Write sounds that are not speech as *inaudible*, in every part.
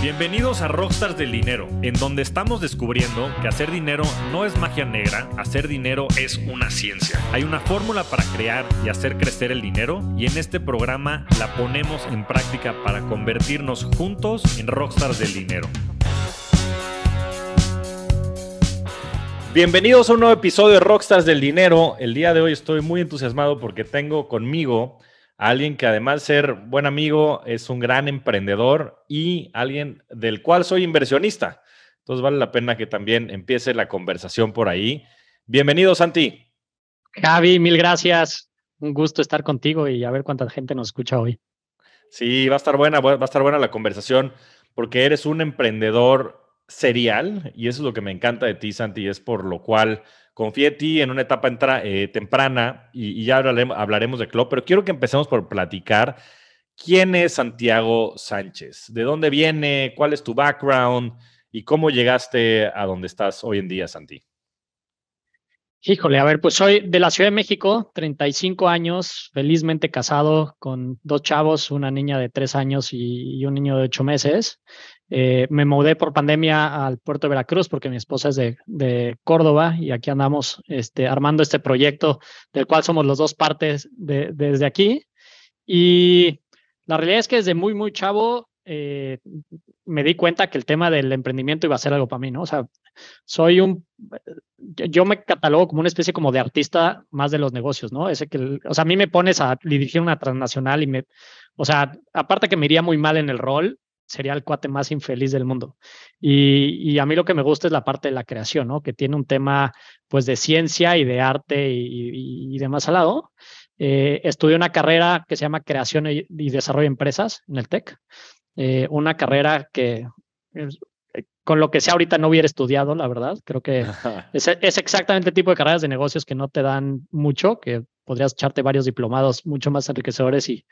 Bienvenidos a Rockstars del Dinero, en donde estamos descubriendo que hacer dinero no es magia negra, hacer dinero es una ciencia. Hay una fórmula para crear y hacer crecer el dinero y en este programa la ponemos en práctica para convertirnos juntos en Rockstars del Dinero. Bienvenidos a un nuevo episodio de Rockstars del Dinero. El día de hoy estoy muy entusiasmado porque tengo conmigo alguien que además de ser buen amigo es un gran emprendedor y alguien del cual soy inversionista. Entonces vale la pena que también empiece la conversación por ahí. Bienvenido, Santi. Javi, mil gracias. Un gusto estar contigo y a ver cuánta gente nos escucha hoy. Sí, va a estar buena, va a estar buena la conversación porque eres un emprendedor serial y eso es lo que me encanta de ti, Santi, es por lo cual Confié en ti en una etapa eh, temprana y, ya hablaremos, hablaremos, de Klopp, pero quiero que empecemos por platicar quién es Santiago Sánchez, de dónde viene, cuál es tu background y cómo llegaste a donde estás hoy en día, Santi. Híjole, a ver, pues soy de la Ciudad de México, 35 años, felizmente casado con dos chavos, una niña de tres años y, un niño de ocho meses. Eh, me mudé por pandemia al puerto de Veracruz porque mi esposa es de, Córdoba y aquí andamos este, armando este proyecto del cual somos los dos partes de, desde aquí. Y la realidad es que desde muy, muy chavo eh, me di cuenta que el tema del emprendimiento iba a ser algo para mí, ¿no? O sea, soy un, yo me catalogo como una especie como de artista más de los negocios, ¿no? Ese que, o sea, a mí me pones a dirigir una transnacional y me, o sea, aparte que me iría muy mal en el rol, sería el cuate más infeliz del mundo. Y, a mí lo que me gusta es la parte de la creación, ¿no? Que tiene un tema, pues, de ciencia y de arte y, demás al lado. estudió eh, estudié una carrera que se llama Creación y Desarrollo de Empresas en el TEC. Eh, una carrera que eh, con lo que sea ahorita no hubiera estudiado, la verdad. Creo que *laughs* es, es, exactamente el tipo de carreras de negocios que no te dan mucho, que podrías echarte varios diplomados mucho más enriquecedores y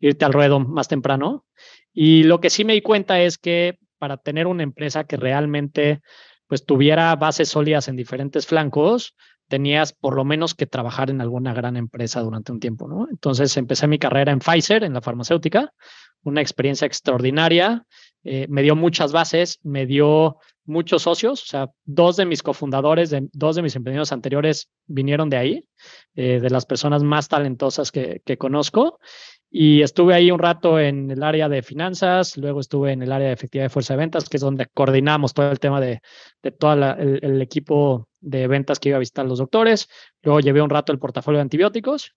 irte al ruedo más temprano. Y lo que sí me di cuenta es que para tener una empresa que realmente pues tuviera bases sólidas en diferentes flancos, tenías por lo menos que trabajar en alguna gran empresa durante un tiempo, ¿no? Entonces empecé mi carrera en Pfizer, en la farmacéutica, una experiencia extraordinaria, eh, me dio muchas bases, me dio muchos socios, o sea, dos de mis cofundadores, de, dos de mis emprendedores anteriores vinieron de ahí, eh, de las personas más talentosas que conozco, y estuve ahí un rato en el área de finanzas, luego estuve en el área de efectividad de fuerza de ventas, que es donde coordinamos todo el tema de, de todo el, equipo de ventas que iba a visitar los doctores. Luego llevé un rato el portafolio de antibióticos.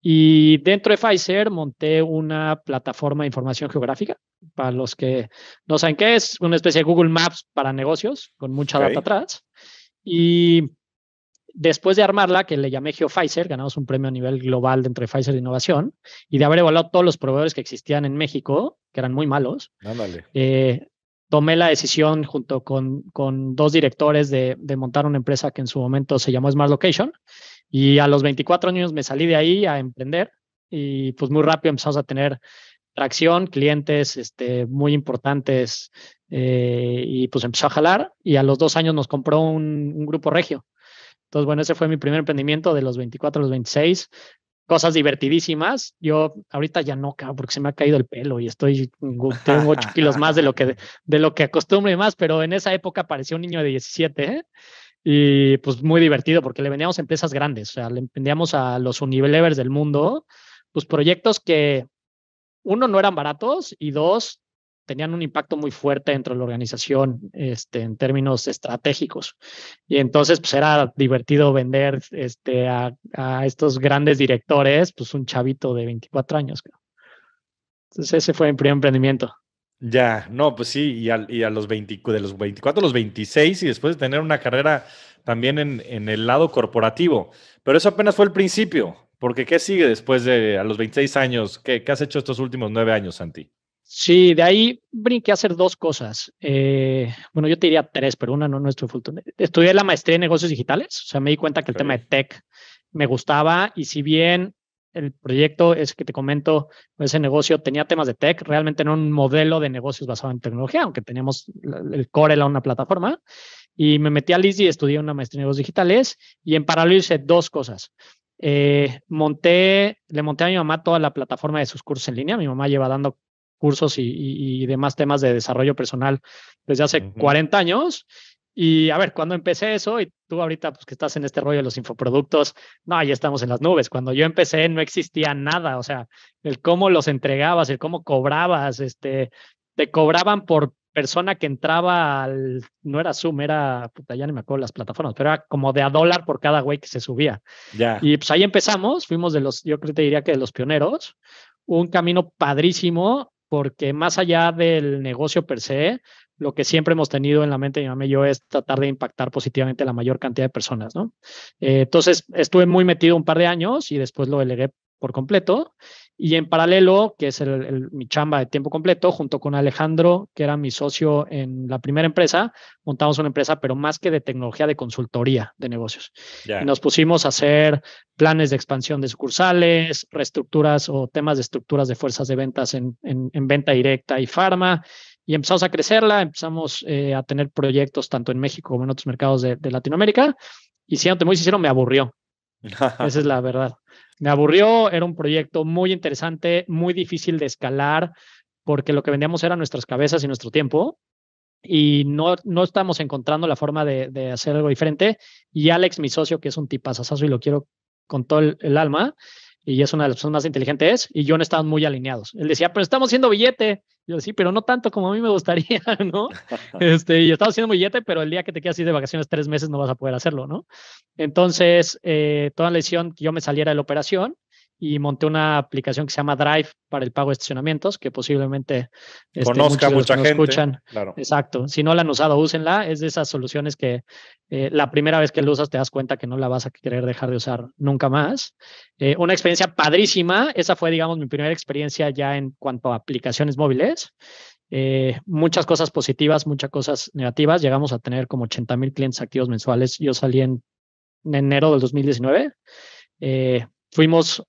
Y dentro de Pfizer monté una plataforma de información geográfica. Para los que no saben qué es, una especie de Google Maps para negocios con mucha data atrás. Y después de armarla, que le llamé GeoPfizer, ganamos un premio a nivel global de entre Pfizer de innovación, y de haber evaluado todos los proveedores que existían en México, que eran muy malos, eh, tomé la decisión junto con, con dos directores de, montar una empresa que en su momento se llamó Smart Location, y a los 24 años me salí de ahí a emprender, y pues muy rápido empezamos a tener tracción, clientes este, muy importantes, eh, y pues empezó a jalar, y a los dos años nos compró un grupo regio. Entonces, bueno, ese fue mi primer emprendimiento de los 24 a los 26. Cosas divertidísimas. Yo ahorita ya no, porque se me ha caído el pelo y estoy, tengo 8 kilos más de lo que, de lo que acostumbro y más, pero en esa época parecía un niño de 17, ¿eh? Y pues muy divertido porque le vendíamos empresas grandes, o sea, le emprendíamos a los Unilever del mundo, pues proyectos que, uno, no eran baratos y dos, tenían un impacto muy fuerte dentro de la organización este, en términos estratégicos. Y entonces, pues era divertido vender este, a, estos grandes directores, pues un chavito de 24 años. Entonces, ese fue mi primer emprendimiento. Ya, no, pues sí, y a, y a, los de los 24 a los 26 y después de tener una carrera también en, en el lado corporativo. Pero eso apenas fue el principio, porque ¿qué sigue después de a los 26 años? ¿Qué, qué has hecho estos últimos nueve años, Santi? Sí, de ahí brinqué a hacer dos cosas. Eh, bueno, yo te diría tres, pero una no, no estoy full Estudié la maestría en negocios digitales, o sea, me di cuenta que el tema de tech me gustaba y si bien el proyecto es que te comento, ese negocio tenía temas de tech, realmente no un modelo de negocios basado en tecnología, aunque teníamos el core era una plataforma. Y me metí a y estudié una maestría en negocios digitales y en paralelo hice dos cosas. Eh, monté, le monté a mi mamá toda la plataforma de sus cursos en línea. Mi mamá lleva dando cursos y, y, demás temas de desarrollo personal desde hace 40 años. Y a ver, cuando empecé eso, y tú ahorita pues que estás en este rollo de los infoproductos, no, ya estamos en las nubes. Cuando yo empecé no existía nada, o sea, el cómo los entregabas, el cómo cobrabas, este, te cobraban por persona que entraba al, no era Zoom, era, puta, ya ni me acuerdo las plataformas, pero era como de a dólar por cada güey que se subía. ya Y pues ahí empezamos, fuimos de los, yo creo que te diría que de los pioneros, un camino padrísimo porque más allá del negocio per se, lo que siempre hemos tenido en la mente mi mamá y yo es tratar de impactar positivamente a la mayor cantidad de personas, ¿no? Eh, entonces, estuve muy metido un par de años y después lo delegué por completo y en paralelo, que es el, mi chamba de tiempo completo, junto con Alejandro, que era mi socio en la primera empresa, montamos una empresa, pero más que de tecnología, de consultoría de negocios. Y nos pusimos a hacer planes de expansión de sucursales, reestructuras o temas de estructuras de fuerzas de ventas en, en, venta directa y farma. Y empezamos a crecerla, empezamos eh, a tener proyectos tanto en México como en otros mercados de, de Latinoamérica. Y siento muy sincero, me aburrió. *laughs* Esa es la verdad me aburrió, era un proyecto muy interesante, muy difícil de escalar, porque lo que vendíamos era nuestras cabezas y nuestro tiempo, y no, no estamos encontrando la forma de, de, hacer algo diferente. Y Alex, mi socio, que es un tipazazazo y lo quiero con todo el, alma, y es una de las personas más inteligentes, y yo no estaban muy alineados. Él decía, pero estamos haciendo billete. Yo sí, pero no tanto como a mí me gustaría, *laughs* ¿no? Este, yo estaba haciendo billete, pero el día que te quedas ir de vacaciones tres meses no vas a poder hacerlo, ¿no? Entonces, eh, toda la decisión que yo me saliera de la operación y monté una aplicación que se llama Drive para el pago de estacionamientos, que posiblemente este, conozca mucha gente. Escuchan. Exacto. Si no la han usado, úsenla. Es de esas soluciones que eh, la primera vez que la usas te das cuenta que no la vas a querer dejar de usar nunca más. Eh, una experiencia padrísima. Esa fue, digamos, mi primera experiencia ya en cuanto a aplicaciones móviles. Eh, muchas cosas positivas, muchas cosas negativas. Llegamos a tener como 80 mil clientes activos mensuales. Yo salí en, en enero del 2019. fuimos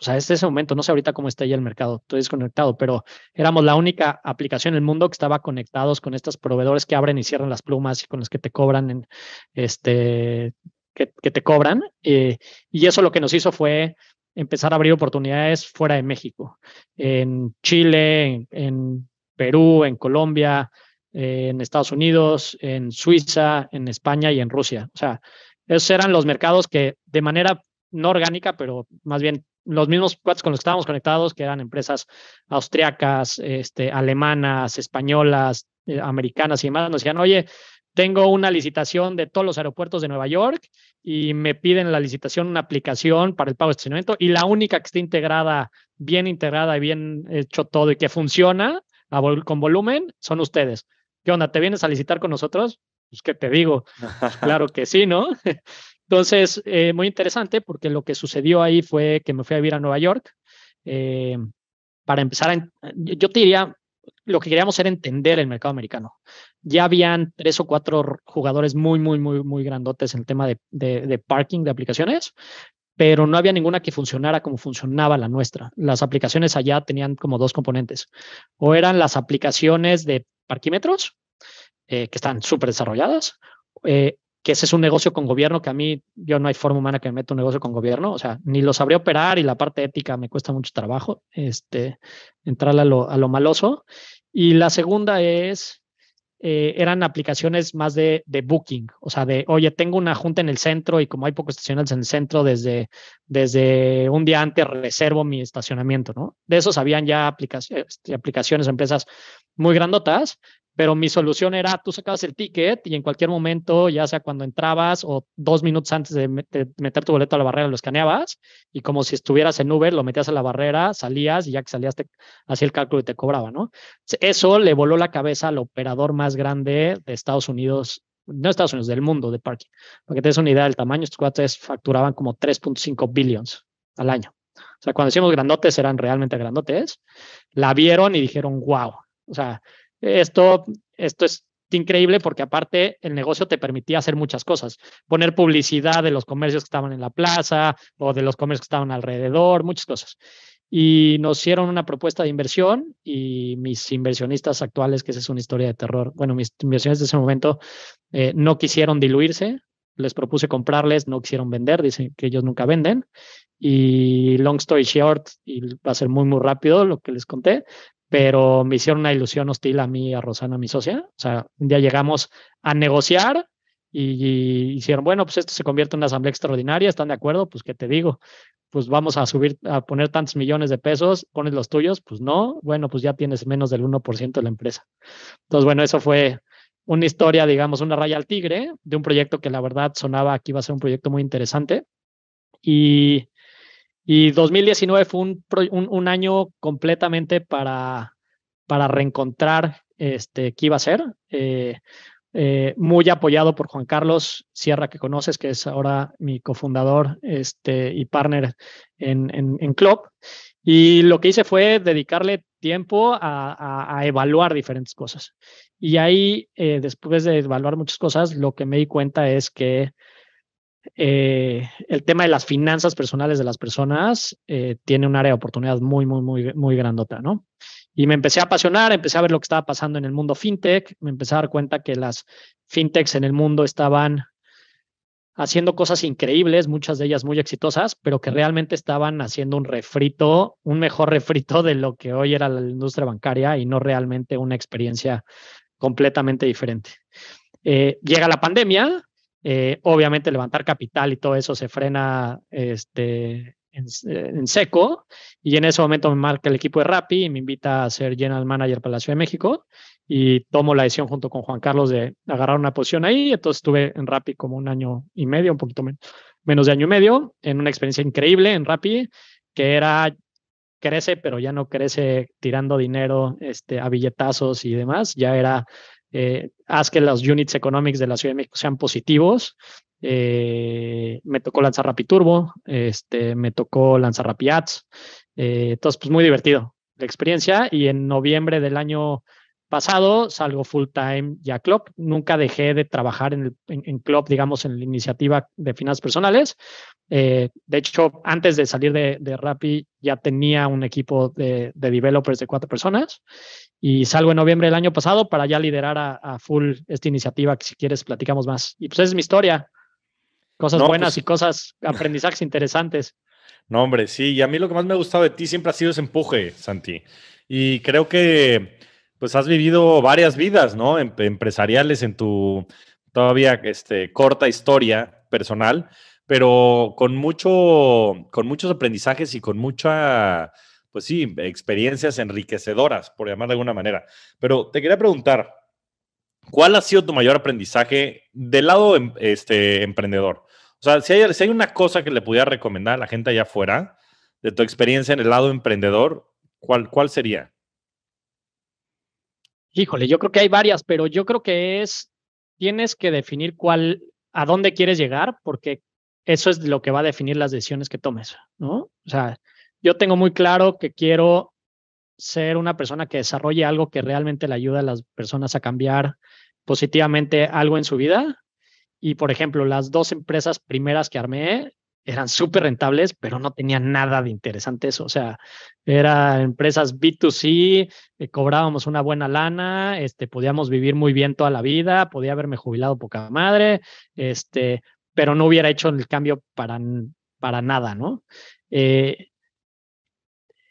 o sea, es ese momento, no sé ahorita cómo está ahí el mercado, estoy desconectado, pero éramos la única aplicación en el mundo que estaba conectados con estos proveedores que abren y cierran las plumas y con los que te cobran este que, te cobran. Eh, y eso lo que nos hizo fue empezar a abrir oportunidades fuera de México, en Chile, en, Perú, en Colombia, en Estados Unidos, en Suiza, en España y en Rusia. O sea, esos eran los mercados que de manera no orgánica, pero más bien los mismos cuates con los que estábamos conectados, que eran empresas austriacas, este, alemanas, españolas, eh, americanas y demás, nos decían, oye, tengo una licitación de todos los aeropuertos de Nueva York y me piden la licitación una aplicación para el pago de estacionamiento y la única que está integrada, bien integrada y bien hecho todo y que funciona con volumen son ustedes. ¿Qué onda? ¿Te vienes a licitar con nosotros? Pues ¿qué te digo, pues, claro que sí, ¿no? *laughs* Entonces, eh, muy interesante porque lo que sucedió ahí fue que me fui a vivir a Nueva York. Eh, para empezar, a, yo te diría, lo que queríamos era entender el mercado americano. Ya habían tres o cuatro jugadores muy, muy, muy, muy grandotes en el tema de, parking de aplicaciones, pero no había ninguna que funcionara como funcionaba la nuestra. Las aplicaciones allá tenían como dos componentes. O eran las aplicaciones de parquímetros, eh, que están súper desarrolladas, eh, que ese es un negocio con gobierno que a mí, yo no hay forma humana que me meta un negocio con gobierno, o sea, ni lo sabré operar y la parte ética me cuesta mucho trabajo, este, entrar a lo, a lo maloso. Y la segunda es, eh, eran aplicaciones más de, de, booking, o sea, de, oye, tengo una junta en el centro y como hay pocos estacionales en el centro, desde, desde un día antes reservo mi estacionamiento, ¿no? De esos habían ya aplicaciones, este, aplicaciones empresas muy grandotas, pero mi solución era, tú sacabas el ticket y en cualquier momento, ya sea cuando entrabas o dos minutos antes de, meter tu boleto a la barrera, lo escaneabas y como si estuvieras en Uber, lo metías a la barrera, salías y ya que salías, hacía el cálculo y te cobraba, ¿no? Eso le voló la cabeza al operador más grande de Estados Unidos, no Estados Unidos, del mundo de parking. porque que te des una idea del tamaño, estos cuates facturaban como 3.5 billions al año. O sea, cuando decimos grandotes, eran realmente grandotes. La vieron y dijeron, wow. O sea, esto, esto es increíble porque aparte el negocio te permitía hacer muchas cosas, poner publicidad de los comercios que estaban en la plaza o de los comercios que estaban alrededor, muchas cosas. Y nos hicieron una propuesta de inversión y mis inversionistas actuales, que esa es una historia de terror, bueno, mis inversionistas de ese momento eh, no quisieron diluirse, les propuse comprarles, no quisieron vender, dicen que ellos nunca venden. Y long story short, y va a ser muy, muy rápido lo que les conté, pero me hicieron una ilusión hostil a mí, a Rosana, mi socia. O sea, un día llegamos a negociar y, hicieron, bueno, pues esto se convierte en una asamblea extraordinaria, ¿están de acuerdo? Pues qué te digo, pues vamos a subir, a poner tantos millones de pesos, pones los tuyos, pues no, bueno, pues ya tienes menos del 1% de la empresa. Entonces, bueno, eso fue una historia, digamos, una raya al tigre de un proyecto que la verdad sonaba aquí va a ser un proyecto muy interesante. Y y 2019 fue un, un, año completamente para, para reencontrar este, qué iba a ser. Eh, eh, muy apoyado por Juan Carlos Sierra, que conoces, que es ahora mi cofundador este, y partner en, en, Club. Y lo que hice fue dedicarle tiempo a, a, evaluar diferentes cosas. Y ahí, eh, después de evaluar muchas cosas, lo que me di cuenta es que eh, el tema de las finanzas personales de las personas eh, tiene un área de oportunidad muy, muy, muy, muy grandota, ¿no? Y me empecé a apasionar, empecé a ver lo que estaba pasando en el mundo fintech, me empecé a dar cuenta que las fintechs en el mundo estaban haciendo cosas increíbles, muchas de ellas muy exitosas, pero que realmente estaban haciendo un refrito, un mejor refrito de lo que hoy era la industria bancaria y no realmente una experiencia completamente diferente. Eh, llega la pandemia, eh, obviamente levantar capital y todo eso se frena este, en, seco. Y en ese momento me marca el equipo de Rappi y me invita a ser general manager para la Ciudad de México. Y tomo la decisión junto con Juan Carlos de agarrar una posición ahí. Entonces estuve en Rappi como un año y medio, un poquito menos, menos de año y medio, en una experiencia increíble en Rappi, que era crece, pero ya no crece tirando dinero este, a billetazos y demás. Ya era eh, haz que los units economics de la Ciudad de México sean positivos. Eh, me tocó lanzar Turbo este, me tocó lanzar Ads eh, entonces, pues muy divertido la experiencia. Y en noviembre del año pasado, salgo full time ya Club, nunca dejé de trabajar en, en, Club, digamos, en la iniciativa de finanzas personales. Eh, de hecho, antes de salir de, de Rappi ya tenía un equipo de, de, developers de cuatro personas y salgo en noviembre del año pasado para ya liderar a, full esta iniciativa que si quieres platicamos más. Y pues esa es mi historia. Cosas buenas pues y cosas, aprendizajes interesantes. No, hombre, sí. Y a mí lo que más me ha gustado de ti siempre ha sido ese empuje, Santi. Y creo que pues has vivido varias vidas, ¿no? Em, empresariales en tu todavía este, corta historia personal, pero con mucho, con muchos aprendizajes y con mucha, pues sí, experiencias enriquecedoras, por llamar de alguna manera. Pero te quería preguntar, ¿cuál ha sido tu mayor aprendizaje del lado em, este, emprendedor? O sea, si hay, una cosa que le pudiera recomendar a la gente allá afuera de tu experiencia en el lado emprendedor, ¿cuál, cuál sería? Híjole, yo creo que hay varias, pero yo creo que es, tienes que definir cuál, a dónde quieres llegar, porque eso es lo que va a definir las decisiones que tomes, ¿no? O sea, yo tengo muy claro que quiero ser una persona que desarrolle algo que realmente le ayude a las personas a cambiar positivamente algo en su vida. Y, por ejemplo, las dos empresas primeras que armé eran súper rentables, pero no tenían nada de interesante eso. O sea, eran empresas B2C, eh, cobrábamos una buena lana, este, podíamos vivir muy bien toda la vida, podía haberme jubilado poca madre, este, pero no hubiera hecho el cambio para, para nada, ¿no? Eh,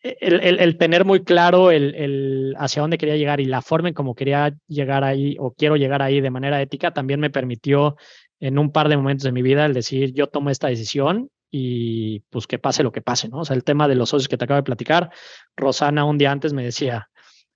e, el, tener muy claro el, hacia dónde quería llegar y la forma en cómo quería llegar ahí o quiero llegar ahí de manera ética también me permitió en un par de momentos de mi vida el decir yo tomo esta decisión y pues que pase lo que pase, ¿no? O sea, el tema de los socios que te acabo de platicar, Rosana un día antes me decía,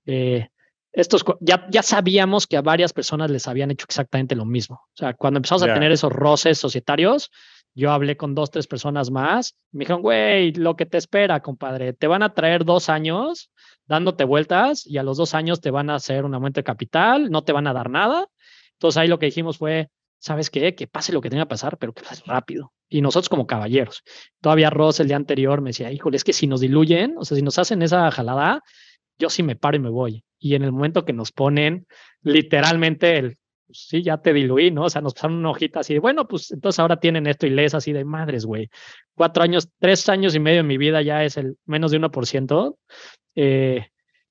eh, estos ya, ya sabíamos que a varias personas les habían hecho exactamente lo mismo. O sea, cuando empezamos a tener esos roces societarios, yo hablé con dos, tres personas más, y me dijeron, güey, lo que te espera, compadre, te van a traer dos años dándote vueltas y a los dos años te van a hacer un aumento de capital, no te van a dar nada. Entonces ahí lo que dijimos fue, ¿sabes qué? Que pase lo que tenga que pasar, pero que pase rápido. Y nosotros como caballeros. Todavía Ross el día anterior me decía, híjole, es que si nos diluyen, o sea, si nos hacen esa jalada, yo sí me paro y me voy. Y en el momento que nos ponen literalmente el, pues sí, ya te diluí, ¿no? O sea, nos pasaron una hojita así de, bueno, pues entonces ahora tienen esto y lees así de madres, güey. Cuatro años, tres años y medio de mi vida ya es el menos de 1%. ciento eh,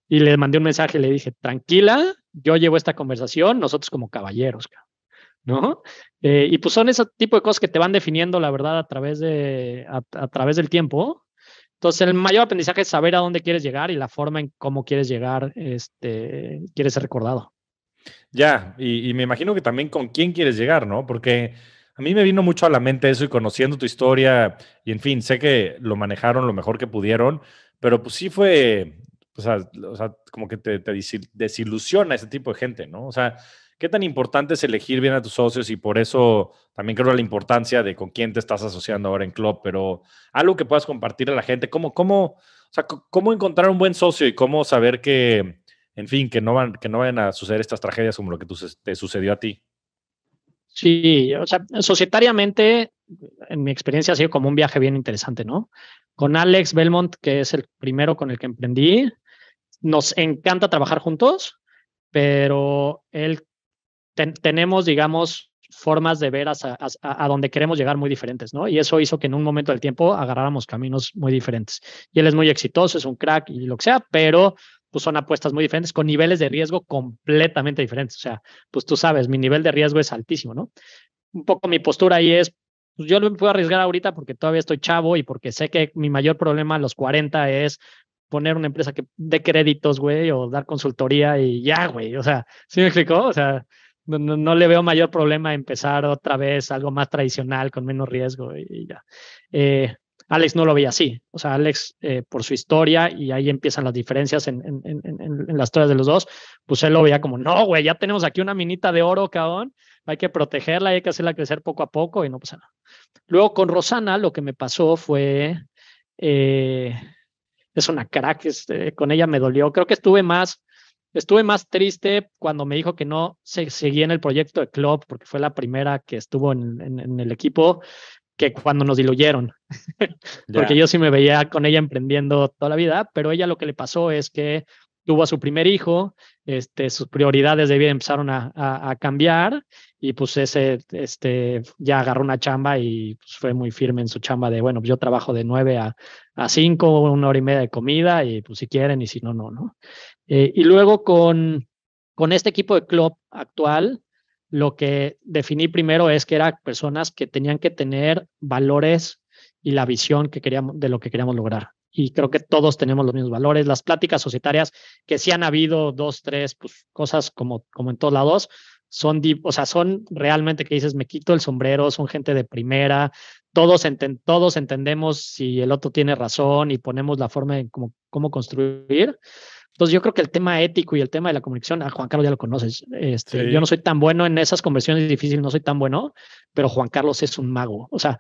y le mandé un mensaje, le dije, tranquila, yo llevo esta conversación, nosotros como caballeros, cabrón ¿no? Eh, y pues son ese tipo de cosas que te van definiendo, la verdad, a través, de, a, través del tiempo. Entonces, el mayor aprendizaje es saber a dónde quieres llegar y la forma en cómo quieres llegar, este, quieres ser recordado. Ya, y, me imagino que también con quién quieres llegar, ¿no? Porque a mí me vino mucho a la mente eso y conociendo tu historia, y en fin, sé que lo manejaron lo mejor que pudieron, pero pues sí fue, o sea, como que te, te, desilusiona ese tipo de gente, ¿no? O sea, ¿Qué tan importante es elegir bien a tus socios? Y por eso también creo la importancia de con quién te estás asociando ahora en Club, pero algo que puedas compartir a la gente, cómo, cómo, cómo encontrar un buen socio y cómo saber que, en fin, que no, van, que no vayan a suceder estas tragedias como lo que te sucedió a ti. Sí, o sea, societariamente, en mi experiencia ha sido como un viaje bien interesante, ¿no? Con Alex Belmont, que es el primero con el que emprendí, nos encanta trabajar juntos, pero él tenemos, digamos, formas de ver a donde queremos llegar muy diferentes, ¿no? Y eso hizo que en un momento del tiempo agarráramos caminos muy diferentes. Y él es muy exitoso, es un crack y lo que sea, pero pues son apuestas muy diferentes, con niveles de riesgo completamente diferentes. O sea, pues tú sabes, mi nivel de riesgo es altísimo, ¿no? Un poco mi postura ahí es, pues yo lo puedo arriesgar ahorita porque todavía estoy chavo y porque sé que mi mayor problema a los 40 es poner una empresa que dé créditos, güey, o dar consultoría y ya, güey. O sea, ¿sí me explicó? O sea, no, le veo mayor problema empezar otra vez algo más tradicional, con menos riesgo y ya. Eh, Alex no lo veía así. O sea, Alex, eh, por su historia, y ahí empiezan las diferencias en, en, en, las historias de los dos, pues él lo veía como, no, güey, ya tenemos aquí una minita de oro, cabrón, hay que protegerla, hay que hacerla crecer poco a poco, y no pasa nada. Luego con Rosana, lo que me pasó fue, eh, es una crack, este, con ella me dolió, creo que estuve más Estuve más triste cuando me dijo que no seguía en el proyecto de club, porque fue la primera que estuvo en, el equipo, que cuando nos diluyeron. *laughs* porque yo sí me veía con ella emprendiendo toda la vida, pero ella lo que le pasó es que tuvo a su primer hijo, este, sus prioridades de vida empezaron a, cambiar y pues ese este, ya agarró una chamba y pues, fue muy firme en su chamba de, bueno, pues, yo trabajo de nueve a, cinco, 5, una hora y media de comida y pues si quieren y si no, no, ¿no? Eh, y luego con, este equipo de club actual, lo que definí primero es que eran personas que tenían que tener valores y la visión que queríamos, de lo que queríamos lograr y creo que todos tenemos los mismos valores. Las pláticas societarias que sí han habido, dos, tres, pues cosas como, como en todos lados, son, o sea, son realmente que dices, me quito el sombrero, son gente de primera, todos, todos entendemos si el otro tiene razón y ponemos la forma de cómo, cómo construir. Entonces yo creo que el tema ético y el tema de la comunicación, a ah, Juan Carlos ya lo conoces, este, yo no soy tan bueno en esas conversiones difíciles, no soy tan bueno, pero Juan Carlos es un mago. O sea,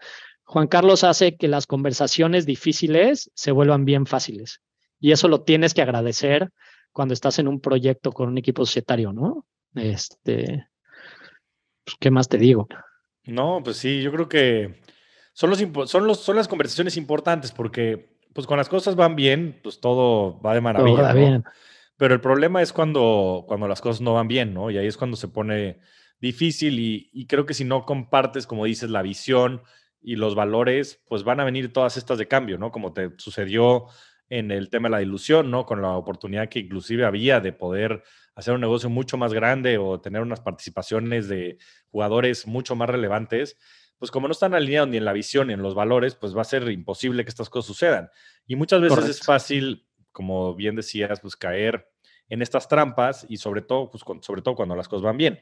Juan Carlos hace que las conversaciones difíciles se vuelvan bien fáciles. Y eso lo tienes que agradecer cuando estás en un proyecto con un equipo societario, ¿no? Este, pues, ¿qué más te digo? No, pues sí, yo creo que son, los, son, los, son las conversaciones importantes porque, pues, cuando las cosas van bien, pues todo va de maravilla. Pero el problema es cuando, cuando las cosas no van bien, ¿no? Y ahí es cuando se pone difícil y, y creo que si no compartes, como dices, la visión, y los valores, pues van a venir todas estas de cambio, ¿no? Como te sucedió en el tema de la ilusión, ¿no? Con la oportunidad que inclusive había de poder hacer un negocio mucho más grande o tener unas participaciones de jugadores mucho más relevantes, pues como no están alineados ni en la visión ni en los valores, pues va a ser imposible que estas cosas sucedan. Y muchas veces es fácil, como bien decías, pues caer en estas trampas y sobre todo, pues, sobre todo cuando las cosas van bien.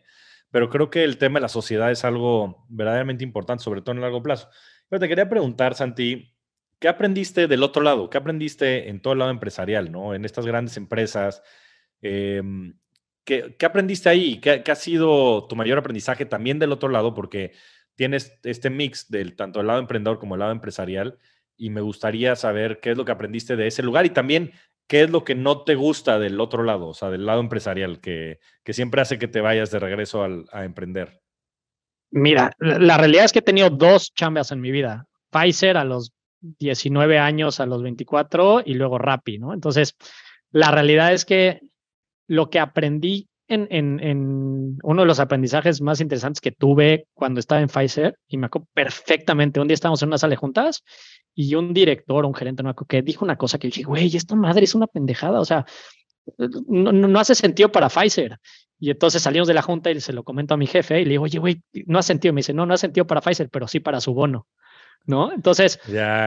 Pero creo que el tema de la sociedad es algo verdaderamente importante, sobre todo en el largo plazo. Pero te quería preguntar, Santi, ¿qué aprendiste del otro lado? ¿Qué aprendiste en todo el lado empresarial, ¿no? en estas grandes empresas? Em, ¿qué, aprendiste ahí? ¿Qué, ha sido tu mayor aprendizaje también del otro lado? Porque tienes este mix del tanto el lado emprendedor como el lado empresarial y me gustaría saber qué es lo que aprendiste de ese lugar y también ¿qué es lo que no te gusta del otro lado, o sea, del lado empresarial, que, que siempre hace que te vayas de regreso a emprender? Mira, la, realidad es que he tenido dos chambas en mi vida. Pfizer a los 19 años, a los 24 y luego Rappi, ¿no? Entonces, la realidad es que lo que aprendí en, uno de los aprendizajes más interesantes que tuve cuando estaba en Pfizer, y me acuerdo perfectamente, un día estábamos en una sala de juntas y un director, un gerente, me acuerdo, que dijo una cosa que yo dije, güey, esta madre es una pendejada, o sea, no, hace sentido para Pfizer. Y entonces salimos de la junta y se lo comento a mi jefe y le digo, oye, güey, no ha sentido. Me dice, no, no ha sentido para Pfizer, pero sí para su bono. ¿no? Entonces,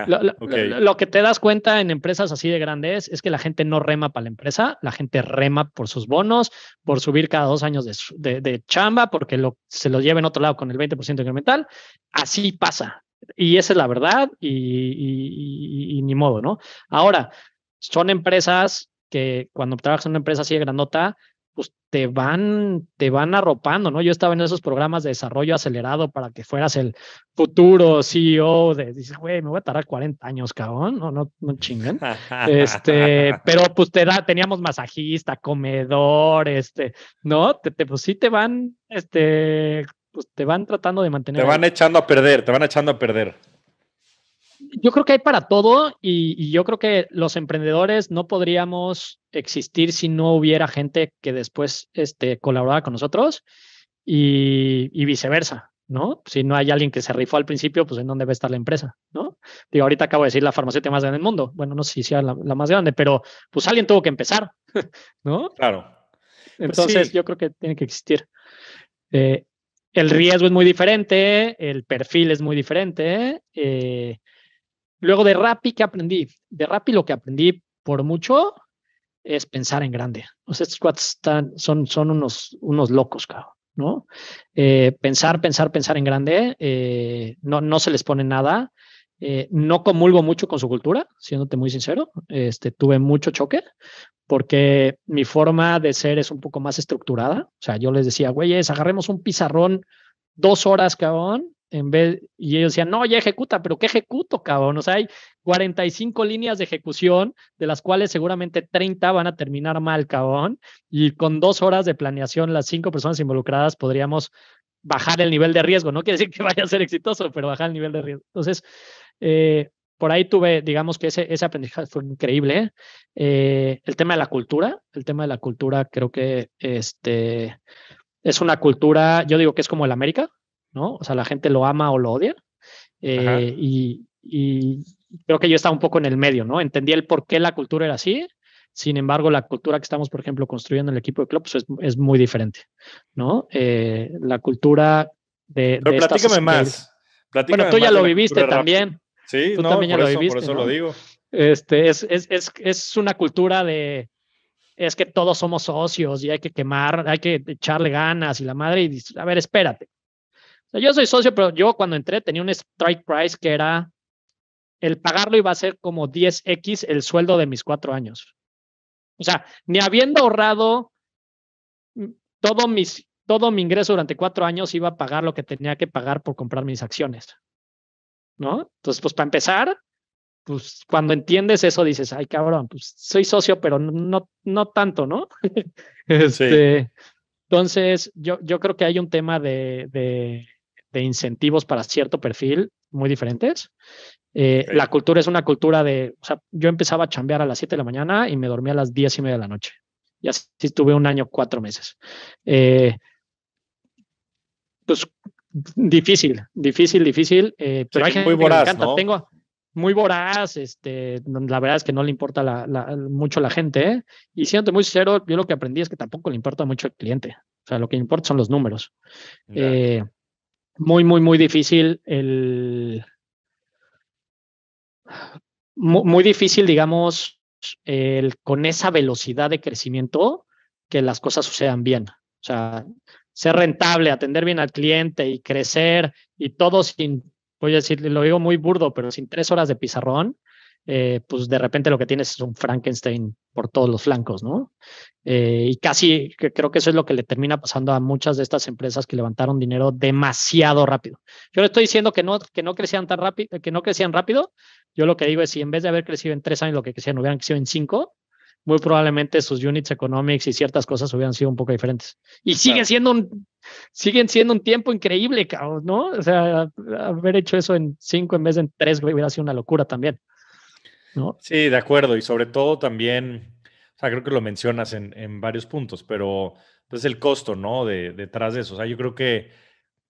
lo, que te das cuenta en empresas así de grandes es que la gente no rema para la empresa, la gente rema por sus bonos, por subir cada dos años de, chamba, porque lo, se lo lleven a otro lado con el 20% incremental. Así pasa. Y esa es la verdad y, y, y, ni modo, ¿no? Ahora, son empresas que cuando trabajas en una empresa así de grandota, pues te van, te van arropando, ¿no? Yo estaba en esos programas de desarrollo acelerado para que fueras el futuro CEO de, dices, güey, me voy a tardar 40 años, cabrón, no, no, no este, *laughs* pero pues te da, teníamos masajista, comedor, este, ¿no? Te, pues sí te van, este, pues te van tratando de mantener. Te van echando a perder, te van echando a perder yo creo que hay para todo y, yo creo que los emprendedores no podríamos existir si no hubiera gente que después este, colaborara con nosotros y, viceversa, ¿no? Si no hay alguien que se rifó al principio, pues en dónde va a estar la empresa, ¿no? Digo, ahorita acabo de decir la farmacéutica más grande del mundo. Bueno, no sé si sea la, más grande, pero pues alguien tuvo que empezar, *laughs* ¿no? Claro. Pues Entonces yo creo que tiene que existir. Eh, el riesgo es muy diferente, el perfil es muy diferente. Eh, Luego de Rappi, ¿qué aprendí? De Rappi lo que aprendí por mucho es pensar en grande. O sea, estos cuates están, son, son unos, unos locos, cabrón, ¿no? Eh, pensar, pensar, pensar en grande, eh, no, no se les pone nada. Eh, no comulgo mucho con su cultura, siéndote muy sincero. Este, tuve mucho choque porque mi forma de ser es un poco más estructurada. O sea, yo les decía, güeyes, agarremos un pizarrón dos horas, cabrón, en vez, y ellos decían, no, ya ejecuta, pero ¿qué ejecuto, cabrón? O sea, hay 45 líneas de ejecución, de las cuales seguramente 30 van a terminar mal, cabrón, y con dos horas de planeación, las cinco personas involucradas podríamos bajar el nivel de riesgo, no quiere decir que vaya a ser exitoso, pero bajar el nivel de riesgo. Entonces, eh, por ahí tuve, digamos que ese, aprendizaje fue increíble. Eh, el tema de la cultura, el tema de la cultura creo que este, es una cultura, yo digo que es como el América, ¿no? O sea, la gente lo ama o lo odia. Eh, y, creo que yo estaba un poco en el medio, ¿no? Entendía el por qué la cultura era así. Sin embargo, la cultura que estamos, por ejemplo, construyendo en el equipo de club pues, es, muy diferente, ¿no? Eh, la cultura de... Pero platícame más. bueno, tú ya lo viviste también. Sí, tú también ya lo viviste. Por eso lo digo. Este, es, es, es, es una cultura de, es que todos somos socios y hay que quemar, hay que echarle ganas y la madre, y a ver, espérate, yo soy socio, pero yo cuando entré tenía un strike price que era el pagarlo iba a ser como 10x el sueldo de mis cuatro años. O sea, ni habiendo ahorrado mm, todo, mis, todo mi ingreso durante cuatro años, iba a pagar lo que tenía que pagar por comprar mis acciones. ¿No? Entonces, pues para empezar, pues cuando entiendes eso dices, ay cabrón, pues soy socio, pero no, no tanto, ¿no? *laughs* Este, entonces, yo, yo creo que hay un tema de de incentivos para cierto perfil muy diferentes. Eh, la cultura es una cultura de, o sea, yo empezaba a chambear a las 7 de la mañana y me dormía a las 10 y media de la noche. Y así estuve un año, cuatro meses. Eh, pues difícil, difícil, difícil. Eh, pero hay gente muy voraz, Tengo muy voraz, este, la verdad es que no le importa la, la, mucho la gente. Y siento muy sincero, yo lo que aprendí es que tampoco le importa mucho el cliente. O sea, lo que importa son los números muy, muy, muy difícil el... Muy, difícil, digamos, el, con esa velocidad de crecimiento que las cosas sucedan bien. O sea, ser rentable, atender bien al cliente y crecer y todo sin, voy a decir, lo digo muy burdo, pero sin tres horas de pizarrón, eh, pues de repente lo que tienes es un Frankenstein por todos los flancos, ¿no? Eh, y casi creo que eso es lo que le termina pasando a muchas de estas empresas que levantaron dinero demasiado rápido. Yo le estoy diciendo que no, que no crecían tan rápido, que no crecían rápido. Yo lo que digo es si en vez de haber crecido en tres años lo que crecían hubieran crecido en cinco, muy probablemente sus units economics y ciertas cosas hubieran sido un poco diferentes. Y siguen siendo un siguen siendo un tiempo increíble, cabrón, ¿no? O sea, haber hecho eso en cinco en vez de en tres hubiera sido una locura también. Sí, de acuerdo. Y sobre todo también, sea, creo que lo mencionas en, varios puntos, pero es pues, el costo, ¿no? De, detrás de eso. yo creo que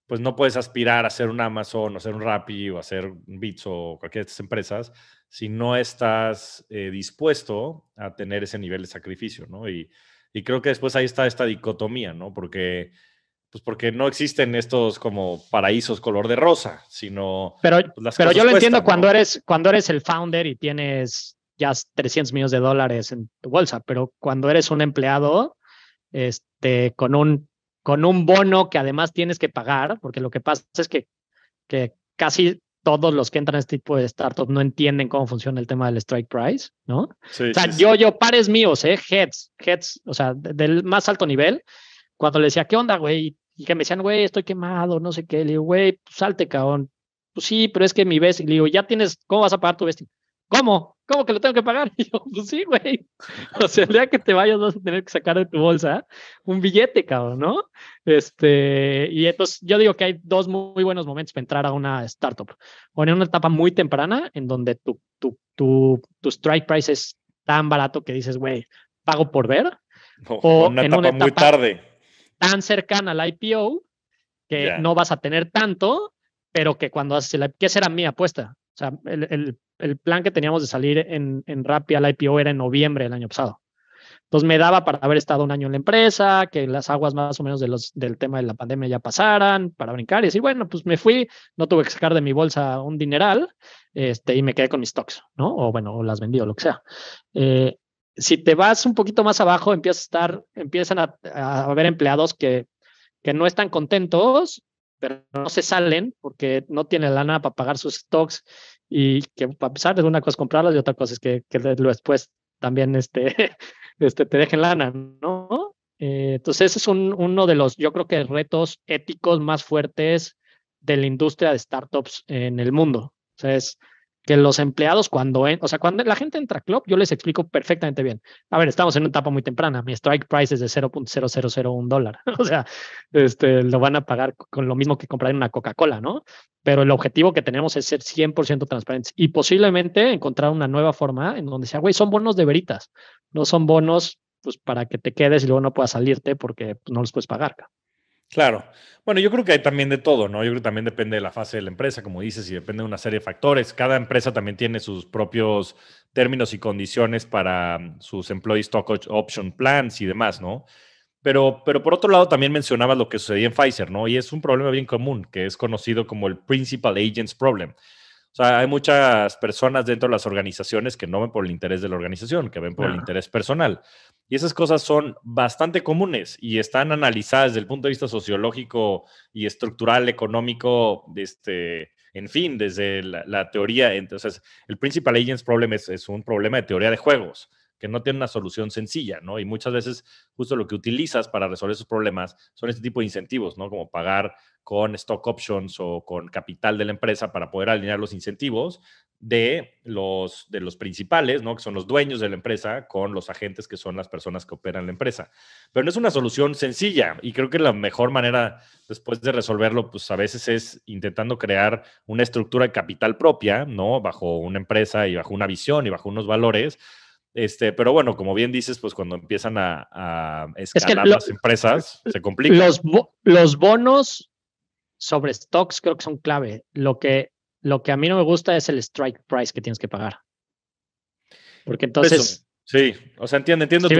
pues no puedes aspirar a ser un Amazon o ser un Rappi o hacer un Bits o cualquier de estas empresas si no estás eh, dispuesto a tener ese nivel de sacrificio, ¿no? Y, y creo que después ahí está esta dicotomía, ¿no? Porque pues porque no existen estos como paraísos color de rosa, sino... Pero, pues, pero yo lo entiendo cuando, eres, cuando eres el founder y tienes ya 300 millones de dólares en tu bolsa, pero cuando eres un empleado este, con, un, con un bono que además tienes que pagar, porque lo que pasa es que, que casi todos los que entran a este tipo de startups no entienden cómo funciona el tema del strike price, ¿no? o sea, yo, yo, pares míos, ¿eh? Heads, heads, o sea, del más alto nivel, cuando le decía, ¿qué onda, güey? y que me decían, güey, estoy quemado, no sé qué. Le digo, güey, pues, salte, cabrón. Pues sí, pero es que mi vestido, le digo, ya tienes, ¿cómo vas a pagar tu vestido? ¿Cómo? ¿Cómo que lo tengo que pagar? *laughs* Y yo, pues sí, güey. O sea, el día que te vayas vas a tener que sacar de tu bolsa un billete, cabrón, ¿no? Este, y entonces yo digo que hay dos muy buenos momentos para entrar a una startup. O en una etapa muy temprana en donde tu, tu, tu, tu strike price es tan barato que dices, güey, pago por ver. o, en una etapa muy tarde tan cercana al IPO que no vas a tener tanto, pero que cuando haces el IPO, que será mi apuesta. O sea, el, plan que teníamos de salir en, en Rappi al IPO era en noviembre del año pasado. Entonces me daba para haber estado un año en la empresa, que las aguas más o menos de los, del tema de la pandemia ya pasaran, para brincar y decir, bueno, pues me fui, no tuve que sacar de mi bolsa un dineral este, y me quedé con mis stocks, ¿no? O bueno, o las vendí o lo que sea. Eh, si te vas un poquito más abajo, empieza a estar, empiezan a, haber empleados que, que no están contentos, pero no se salen porque no tienen lana para pagar sus stocks y que a pesar de una cosa es comprarlos y otra cosa es que, que después también este, *laughs* este, te dejen lana, ¿no? Eh, entonces ese es un, uno de los, yo creo que retos éticos más fuertes de la industria de startups en el mundo. O sea, es, que los empleados cuando, o sea, cuando la gente entra a Club, yo les explico perfectamente bien. A ver, estamos en una etapa muy temprana, mi strike price es de 0.0001 dólar, *laughs* o sea, este, lo van a pagar con lo mismo que comprar una Coca-Cola, ¿no? Pero el objetivo que tenemos es ser 100% transparentes y posiblemente encontrar una nueva forma en donde sea, güey, son bonos de veritas, no son bonos pues para que te quedes y luego no puedas salirte porque pues, no los puedes pagar. Claro. Bueno, yo creo que hay también de todo, ¿no? Yo creo que también depende de la fase de la empresa, como dices, y depende de una serie de factores. Cada empresa también tiene sus propios términos y condiciones para mm, sus Employee Stock Option Plans y demás, ¿no? Pero, pero por otro lado, también mencionabas lo que sucedía en Pfizer, ¿no? Y es un problema bien común, que es conocido como el Principal Agents Problem o sea, hay muchas personas dentro de las organizaciones que no ven por el interés de la organización, que ven por el interés personal. Y esas cosas son bastante comunes y están analizadas desde el punto de vista sociológico y estructural, económico, este, en fin, desde la, teoría. Entonces, el Principal Agents Problem es, un problema de teoría de juegos que no tiene una solución sencilla, ¿no? Y muchas veces justo lo que utilizas para resolver esos problemas son este tipo de incentivos, ¿no? Como pagar con stock options o con capital de la empresa para poder alinear los incentivos de los, de los principales, ¿no? Que son los dueños de la empresa con los agentes que son las personas que operan la empresa. Pero no es una solución sencilla y creo que la mejor manera después de resolverlo, pues a veces es intentando crear una estructura de capital propia, ¿no? Bajo una empresa y bajo una visión y bajo unos valores este, pero bueno, como bien dices, pues cuando empiezan a, escalar las empresas, se complica. Los, los bonos sobre stocks creo que son clave. Lo que, lo que a mí no me gusta es el strike price que tienes que pagar. Porque pues, entonces... sí, o sea, entiendo, entiendo tu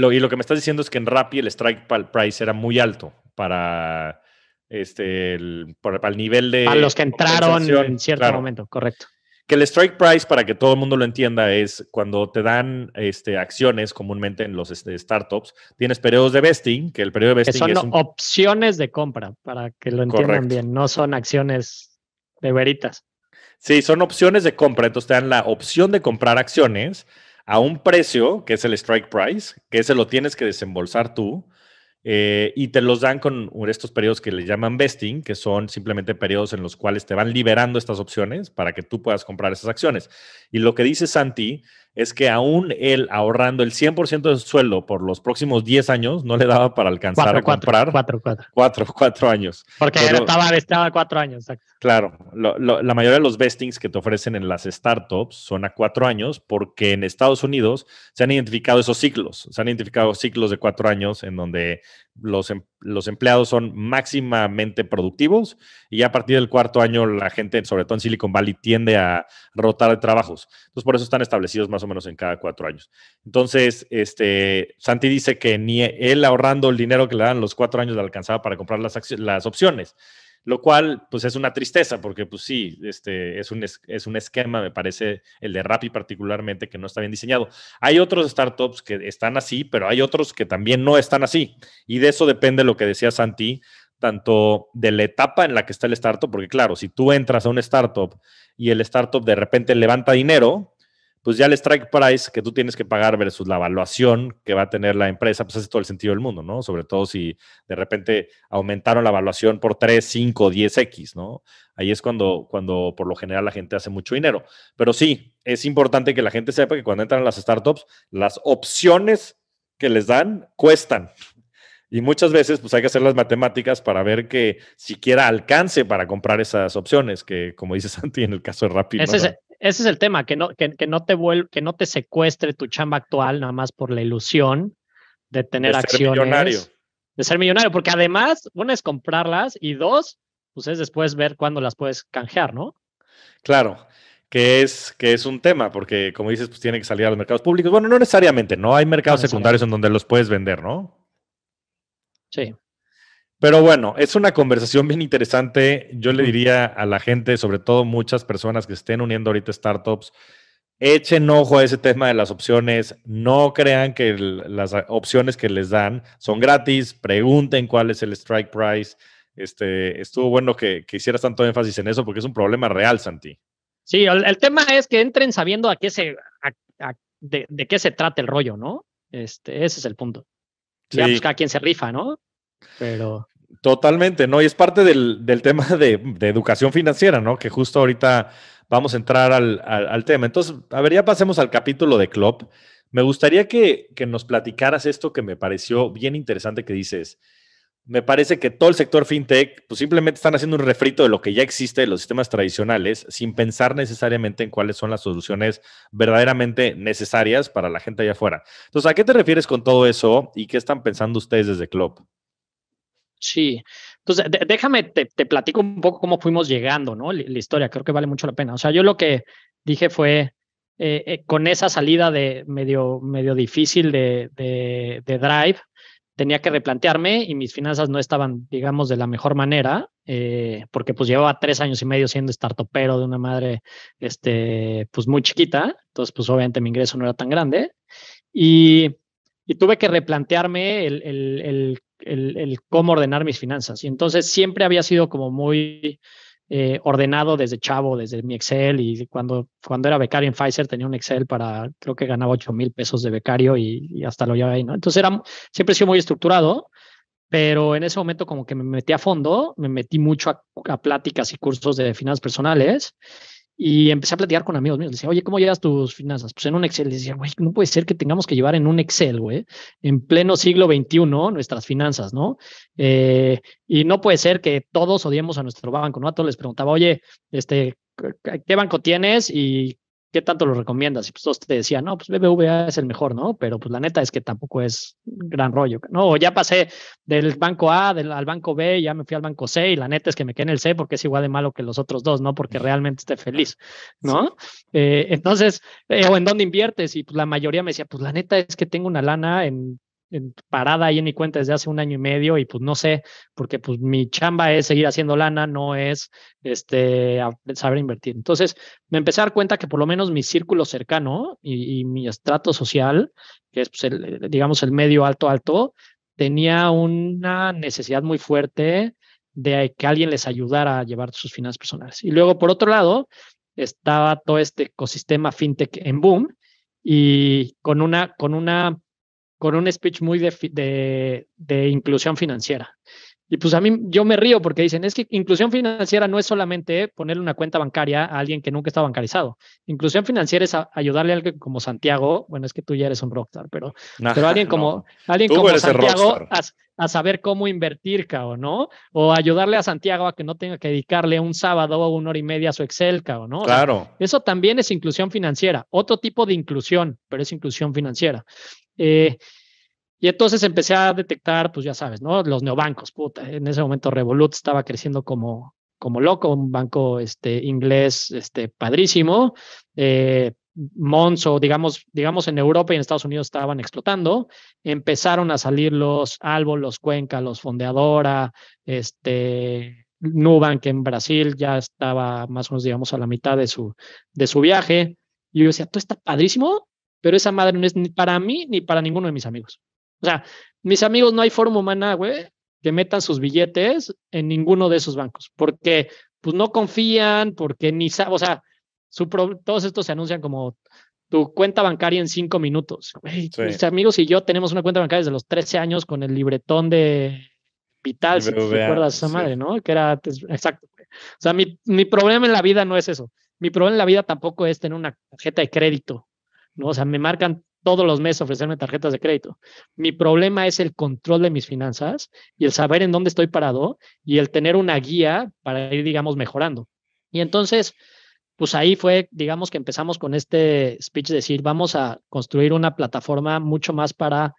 Y lo, que me estás diciendo es que en Rappi el strike price era muy alto para este, el, nivel de... Para los que entraron en cierto momento, correcto. Que el strike price, para que todo el mundo lo entienda, es cuando te dan este, acciones comúnmente en los este, startups, tienes periodos de vesting, que el periodo de vesting son opciones de compra, para que lo entiendan bien, no son acciones de veritas. Sí, son opciones de compra, entonces te dan la opción de comprar acciones a un precio, que es el strike price, que ese lo tienes que desembolsar tú, eh, y te los dan con estos periodos que le llaman vesting, que son simplemente periodos en los cuales te van liberando estas opciones para que tú puedas comprar esas acciones. Y lo que dice Santi es que aún él ahorrando el 100% de su sueldo por los próximos 10 años no le daba para alcanzar a comprar. 4, cuatro 4, cuatro años. Porque él estaba estaba 4 años. Claro, la mayoría de los vestings que te ofrecen en las startups son a cuatro años porque en Estados Unidos se han identificado esos ciclos. Se han identificado ciclos de cuatro años en donde Em, los, empleados son máximamente productivos y a partir del cuarto año la gente, sobre todo en Silicon Valley, tiende a rotar de trabajos. Entonces, por eso están establecidos más o menos en cada cuatro años. Entonces, este, Santi dice que ni él ahorrando el dinero que le dan los cuatro años le alcanzaba para comprar las opciones lo cual pues es una tristeza porque pues sí, este, es, un, es un esquema, me parece, el de Rappi particularmente, que no está bien diseñado. Hay otros startups que están así, pero hay otros que también no están así. Y de eso depende lo que decía Santi, tanto de la etapa en la que está el startup, porque claro, si tú entras a un startup y el startup de repente levanta dinero, pues ya el strike price que tú tienes que pagar versus la evaluación que va a tener la empresa, pues hace todo el sentido del mundo, ¿no? Sobre todo si de repente aumentaron la evaluación por 3, 5, 10x, ¿no? Ahí es cuando, cuando por lo general la gente hace mucho dinero. Pero sí, es importante que la gente sepa que cuando entran a las startups, las opciones que les dan cuestan. Y muchas veces, pues hay que hacer las matemáticas para ver que siquiera alcance para comprar esas opciones, que como dices *laughs* Santi, en el caso de Rappi ese es el tema, que no, que, no te vuel que no te secuestre tu chamba actual nada más por la ilusión de tener de Ser millonario. De ser millonario, porque además, una es comprarlas y dos, pues es después ver cuándo las puedes canjear, ¿no? Claro, que es, que es un tema, porque como dices, pues tiene que salir a los mercados públicos. Bueno, no necesariamente, ¿no? Hay mercados secundarios en donde los puedes vender, ¿no? Sí. Pero bueno, es una conversación bien interesante. Yo le diría a la gente, sobre todo muchas personas que estén uniendo ahorita startups, echen ojo a ese tema de las opciones. No crean que las opciones que les dan son gratis. Pregunten cuál es el strike price. Este, estuvo bueno que, hicieras tanto énfasis en eso porque es un problema real, Santi. Sí, el, tema es que entren sabiendo a qué se, de, qué se trata el rollo, ¿no? Este, ese es el punto. Ya, cada quien se rifa, ¿no? Pero. Totalmente, ¿no? Y es parte del, tema de, educación financiera, ¿no? Que justo ahorita vamos a entrar al, tema. Entonces, a ver, ya pasemos al capítulo de Club. Me gustaría que, nos platicaras esto que me pareció bien interesante que dices. Me parece que todo el sector fintech, pues simplemente están haciendo un refrito de lo que ya existe de los sistemas tradicionales, sin pensar necesariamente en cuáles son las soluciones verdaderamente necesarias para la gente allá afuera. Entonces, ¿a qué te refieres con todo eso y qué están pensando ustedes desde Club? Sí, entonces déjame, te, platico un poco cómo fuimos llegando, ¿no? La, historia, creo que vale mucho la pena. O sea, yo lo que dije fue, eh, eh, con esa salida de medio, medio difícil de, Drive, tenía que replantearme y mis finanzas no estaban, digamos, de la mejor manera, eh, porque pues llevaba tres años y medio siendo startupero de una madre, este, pues muy chiquita, entonces pues obviamente mi ingreso no era tan grande. Y tuve que replantearme el, el, el, cómo ordenar mis finanzas. Y entonces siempre había sido como muy eh, ordenado desde chavo, desde mi Excel. Y cuando, cuando era becario en Pfizer tenía un Excel para, creo que ganaba 8 mil pesos de becario y, hasta lo llevaba ahí, ¿no? Entonces era, siempre he sido muy estructurado, pero en ese momento como que me metí a fondo, me metí mucho a, a pláticas y cursos de finanzas personales. Y empecé a platicar con amigos míos. Le decía, oye, ¿cómo llevas tus finanzas? Pues en un Excel. Le decía, güey, no puede ser que tengamos que llevar en un Excel, güey, en pleno siglo XXI nuestras finanzas, ¿no? Eh, y no puede ser que todos odiemos a nuestro banco, ¿no? A todos les preguntaba, oye, este, ¿qué banco tienes y ¿qué tanto lo recomiendas? Y pues todos te decían, no, pues BBVA es el mejor, ¿no? Pero pues la neta es que tampoco es gran rollo, ¿no? Ya pasé del banco A al banco B, ya me fui al banco C y la neta es que me quedé en el C porque es igual de malo que los otros dos, ¿no? Porque realmente esté feliz, ¿no? Eh, entonces, eh, o en dónde inviertes y pues la mayoría me decía, pues la neta es que tengo una lana en parada ahí en mi cuenta desde hace un año y medio y pues no sé, porque pues mi chamba es seguir haciendo lana, no es este, saber invertir. Entonces me empecé a dar cuenta que por lo menos mi círculo cercano y, mi estrato social, que es pues, digamos el medio alto alto, tenía una necesidad muy fuerte de que alguien les ayudara a llevar sus finanzas personales. Y luego por otro lado estaba todo este ecosistema fintech en boom y con una, con una con un speech muy de, de inclusión financiera. Y pues a mí yo me río porque dicen, es que inclusión financiera no es solamente ponerle una cuenta bancaria a alguien que nunca está bancarizado. Inclusión financiera es ayudarle a alguien como Santiago, bueno, es que tú ya eres un rockstar, pero, pero alguien *laughs* como, alguien como Santiago a, saber cómo invertir, cao, ¿no? O ayudarle a Santiago a que no tenga que dedicarle un sábado o una hora y media a su Excel, ¿no? claro. eso también es inclusión financiera, otro tipo de inclusión, pero es inclusión financiera. Eh, y entonces empecé a detectar, pues ya sabes, ¿no? Los neobancos, puta. En ese momento Revolut estaba creciendo como, como loco, un banco este, inglés este, padrísimo. Eh, Monzo, digamos, digamos en Europa y en Estados Unidos estaban explotando, empezaron a salir los Albo, los Cuenca, los Fondeadora, este, Nubank en Brasil ya estaba más o menos, digamos, a la mitad de su, de su viaje. Y yo decía, todo está padrísimo, pero esa madre no es ni para mí ni para ninguno de mis amigos. O sea, mis amigos, no hay forma humana, güey, que metan sus billetes en ninguno de esos bancos, porque pues no confían, porque ni saben, o sea, su todos estos se anuncian como tu cuenta bancaria en cinco minutos. Mis amigos y yo tenemos una cuenta bancaria desde los 13 años con el libretón de Vital, si te esa madre, ¿no? Que era, exacto. O sea, mi, mi problema en la vida no es eso. Mi problema en la vida tampoco es tener una tarjeta de crédito, ¿no? O sea, me marcan todos los meses ofrecerme tarjetas de crédito. Mi problema es el control de mis finanzas y el saber en dónde estoy parado y el tener una guía para ir, digamos, mejorando. Y entonces, pues ahí fue, digamos, que empezamos con este speech, decir, vamos a construir una plataforma mucho más para,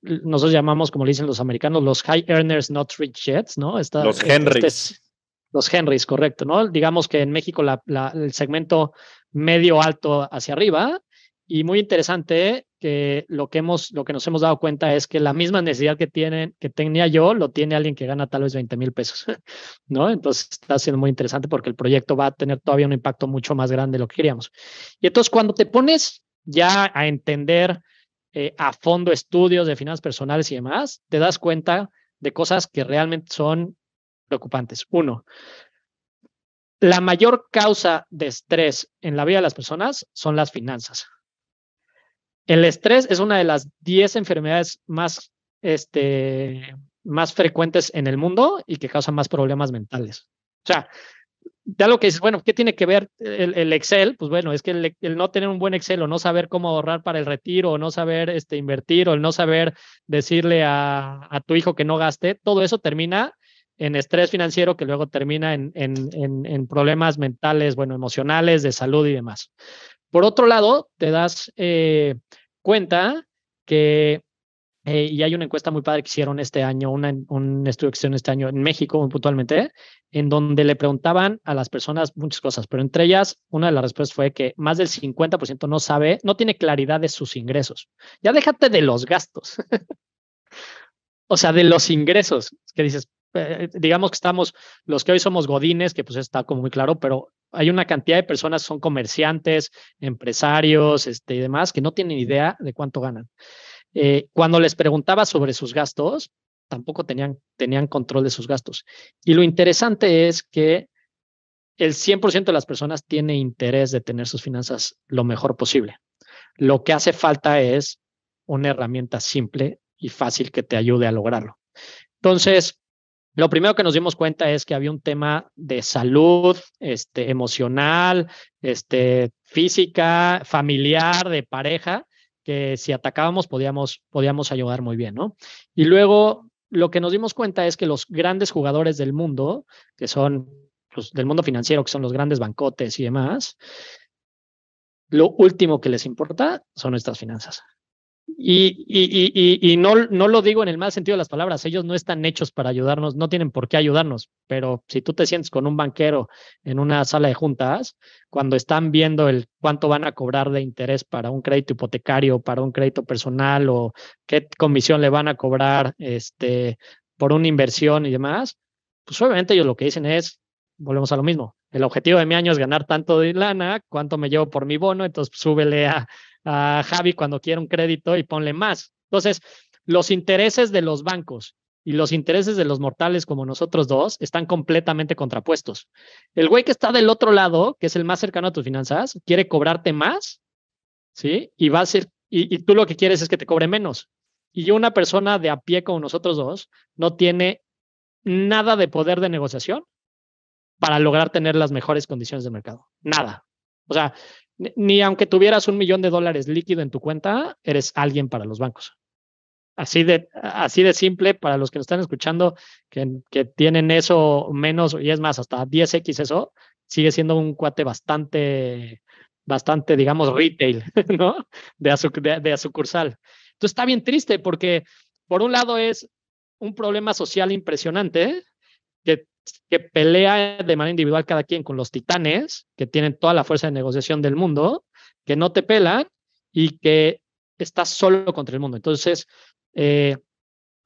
nosotros llamamos, como le dicen los americanos, los high earners, not rich jets, ¿no? Esta, los este, este Henrys. los Henrys, correcto, ¿no? Digamos que en México el segmento medio alto hacia arriba y muy interesante ¿eh? que lo que, hemos, lo que nos hemos dado cuenta es que la misma necesidad que, tienen, que tenía yo lo tiene alguien que gana tal vez 20 mil pesos, *laughs* ¿no? Entonces está siendo muy interesante porque el proyecto va a tener todavía un impacto mucho más grande de lo que queríamos. Y entonces cuando te pones ya a entender eh, a fondo estudios de finanzas personales y demás, te das cuenta de cosas que realmente son preocupantes. Uno, la mayor causa de estrés en la vida de las personas son las finanzas. El estrés es una de las 10 enfermedades más, este, más frecuentes en el mundo y que causa más problemas mentales. O sea, ya lo que dices, bueno, ¿qué tiene que ver el, Excel? Pues bueno, es que el, no tener un buen Excel o no saber cómo ahorrar para el retiro o no saber este, invertir o el no saber decirle a, tu hijo que no gaste, todo eso termina en estrés financiero que luego termina en, en, en, en problemas mentales, bueno, emocionales, de salud y demás. Por otro lado, te das eh, cuenta que, eh, y hay una encuesta muy padre que hicieron este año, un estudio que hicieron este año en México, puntualmente, en donde le preguntaban a las personas muchas cosas, pero entre ellas, una de las respuestas fue que más del 50% no sabe, no tiene claridad de sus ingresos. Ya déjate de los gastos. *laughs* o sea, de los ingresos, que dices, eh, digamos que estamos, los que hoy somos godines, que pues está como muy claro, pero hay una cantidad de personas que son comerciantes, empresarios este, y demás que no tienen idea de cuánto ganan. Eh, cuando les preguntaba sobre sus gastos, tampoco tenían, tenían control de sus gastos. Y lo interesante es que el 100% de las personas tiene interés de tener sus finanzas lo mejor posible. Lo que hace falta es una herramienta simple y fácil que te ayude a lograrlo. Entonces, lo primero que nos dimos cuenta es que había un tema de salud este, emocional, este, física, familiar, de pareja, que si atacábamos podíamos, podíamos ayudar muy bien, ¿no? Y luego lo que nos dimos cuenta es que los grandes jugadores del mundo, que son los pues, del mundo financiero, que son los grandes bancotes y demás, lo último que les importa son nuestras finanzas. Y, no, lo digo en el mal sentido de las palabras, ellos no están hechos para ayudarnos, no tienen por qué ayudarnos, pero si tú te sientes con un banquero en una sala de juntas, cuando están viendo el cuánto van a cobrar de interés para un crédito hipotecario, para un crédito personal o qué comisión le van a cobrar este, por una inversión y demás, pues obviamente ellos lo que dicen es, volvemos a lo mismo, el objetivo de mi año es ganar tanto de lana, cuánto me llevo por mi bono, entonces súbele a a Javi cuando quiera un crédito y ponle más. Entonces, los intereses de los bancos y los intereses de los mortales como nosotros dos están completamente contrapuestos. El güey que está del otro lado, que es el más cercano a tus finanzas, quiere cobrarte más, ¿sí? Y va a ser, y, y tú lo que quieres es que te cobre menos. Y una persona de a pie como nosotros dos no tiene nada de poder de negociación para lograr tener las mejores condiciones de mercado. Nada. O sea, ni aunque tuvieras un millón de dólares líquido en tu cuenta, eres alguien para los bancos. Así de, así de simple para los que nos están escuchando, que, que tienen eso menos, y es más, hasta 10x eso, sigue siendo un cuate bastante, bastante, digamos, retail, *laughs* ¿no? De a, de, sucursal. Entonces está bien triste porque, por un lado, es un problema social impresionante que que pelea de manera individual cada quien con los titanes, que tienen toda la fuerza de negociación del mundo, que no te pelan y que estás solo contra el mundo. Entonces, eh,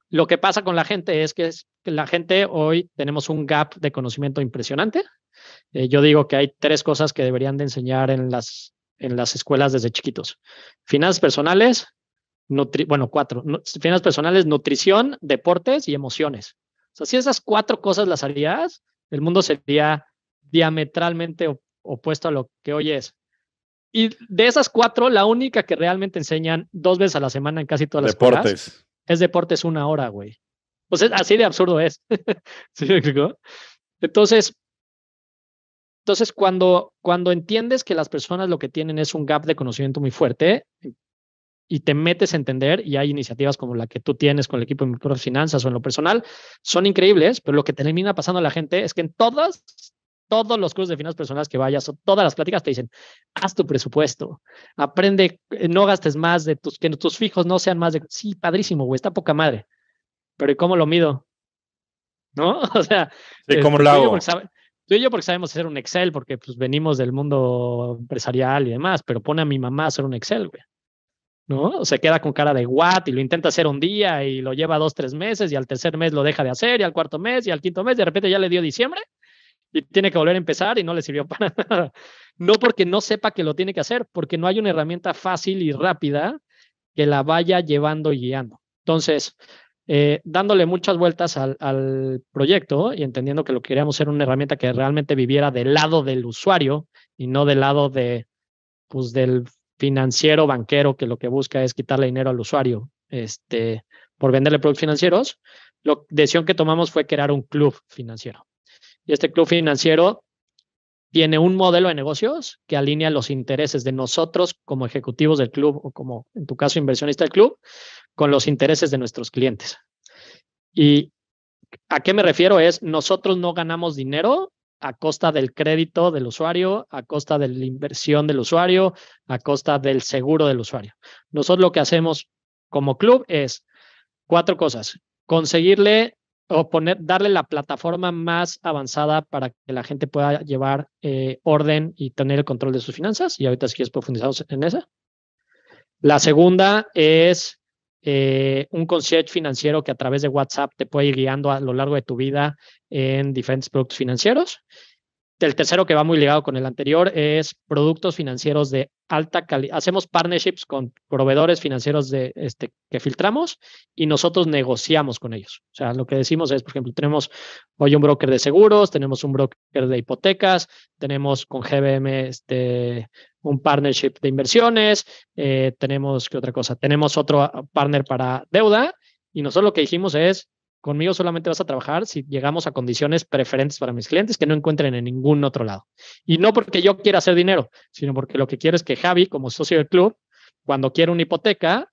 lo que pasa con la gente es que, la gente hoy tenemos un gap de conocimiento impresionante. Eh, yo digo que hay tres cosas que deberían de enseñar en las, en las escuelas desde chiquitos. Finanzas personales, bueno, cuatro. finanzas personales, nutrición, deportes y emociones si esas cuatro cosas las harías, el mundo sería diametralmente opuesto a lo que hoy es. Y de esas cuatro, la única que realmente enseñan dos veces a la semana en casi todas las deportes. Escuelas, es deportes una hora, güey. Pues es, así de absurdo es. *laughs* Entonces, cuando, cuando entiendes que las personas lo que tienen es un gap de conocimiento muy fuerte, y te metes a entender, y hay iniciativas como la que tú tienes con el equipo de microfinanzas o en lo personal, son increíbles, pero lo que termina pasando a la gente es que en todas, todos los cursos de finanzas personales que vayas o todas las pláticas te dicen, haz tu presupuesto, aprende, eh, no gastes más de tus, que tus fijos no sean más de, sí, padrísimo, güey, está poca madre, pero ¿y cómo lo mido? ¿No? *laughs* O sea, ¿cómo este, lo tú y yo porque sabemos hacer un Excel, porque pues venimos del mundo empresarial y demás, pero pone a mi mamá a hacer un Excel, güey. ¿no? Se queda con cara de what y lo intenta hacer un día y lo lleva dos, tres meses y al tercer mes lo deja de hacer y al cuarto mes y al quinto mes de repente ya le dio diciembre y tiene que volver a empezar y no le sirvió *laughs* para nada. No porque no sepa que lo tiene que hacer, porque no hay una herramienta fácil y rápida que la vaya llevando y guiando. Entonces, eh, dándole muchas vueltas al, al, proyecto y entendiendo que lo queríamos era una herramienta que realmente viviera del lado del usuario y no del lado de, pues, del financiero banquero que lo que busca es quitarle dinero al usuario este, por venderle productos financieros, la decisión que tomamos fue crear un club financiero. Y este club financiero tiene un modelo de negocios que alinea los intereses de nosotros como ejecutivos del club o como en tu caso inversionista del club con los intereses de nuestros clientes. ¿Y a qué me refiero? Es nosotros no ganamos dinero a costa del crédito del usuario, a costa de la inversión del usuario, a costa del seguro del usuario. Nosotros lo que hacemos como club es cuatro cosas. Conseguirle o poner, darle la plataforma más avanzada para que la gente pueda llevar eh, orden y tener el control de sus finanzas. Y ahorita si quieres profundizamos en esa. La segunda es eh, un concierge financiero que a través de WhatsApp te puede ir guiando a lo largo de tu vida en diferentes productos financieros. El tercero que va muy ligado con el anterior es productos financieros de alta calidad. Hacemos partnerships con proveedores financieros de, este, que filtramos y nosotros negociamos con ellos. O sea, lo que decimos es, por ejemplo, tenemos hoy un broker de seguros, tenemos un broker de hipotecas, tenemos con GBM este, un partnership de inversiones, eh, tenemos, ¿qué otra cosa? Tenemos otro ah, partner para deuda y nosotros lo que dijimos es, conmigo solamente vas a trabajar si llegamos a condiciones preferentes para mis clientes que no encuentren en ningún otro lado. Y no porque yo quiera hacer dinero, sino porque lo que quiero es que Javi, como socio del club, cuando quiera una hipoteca,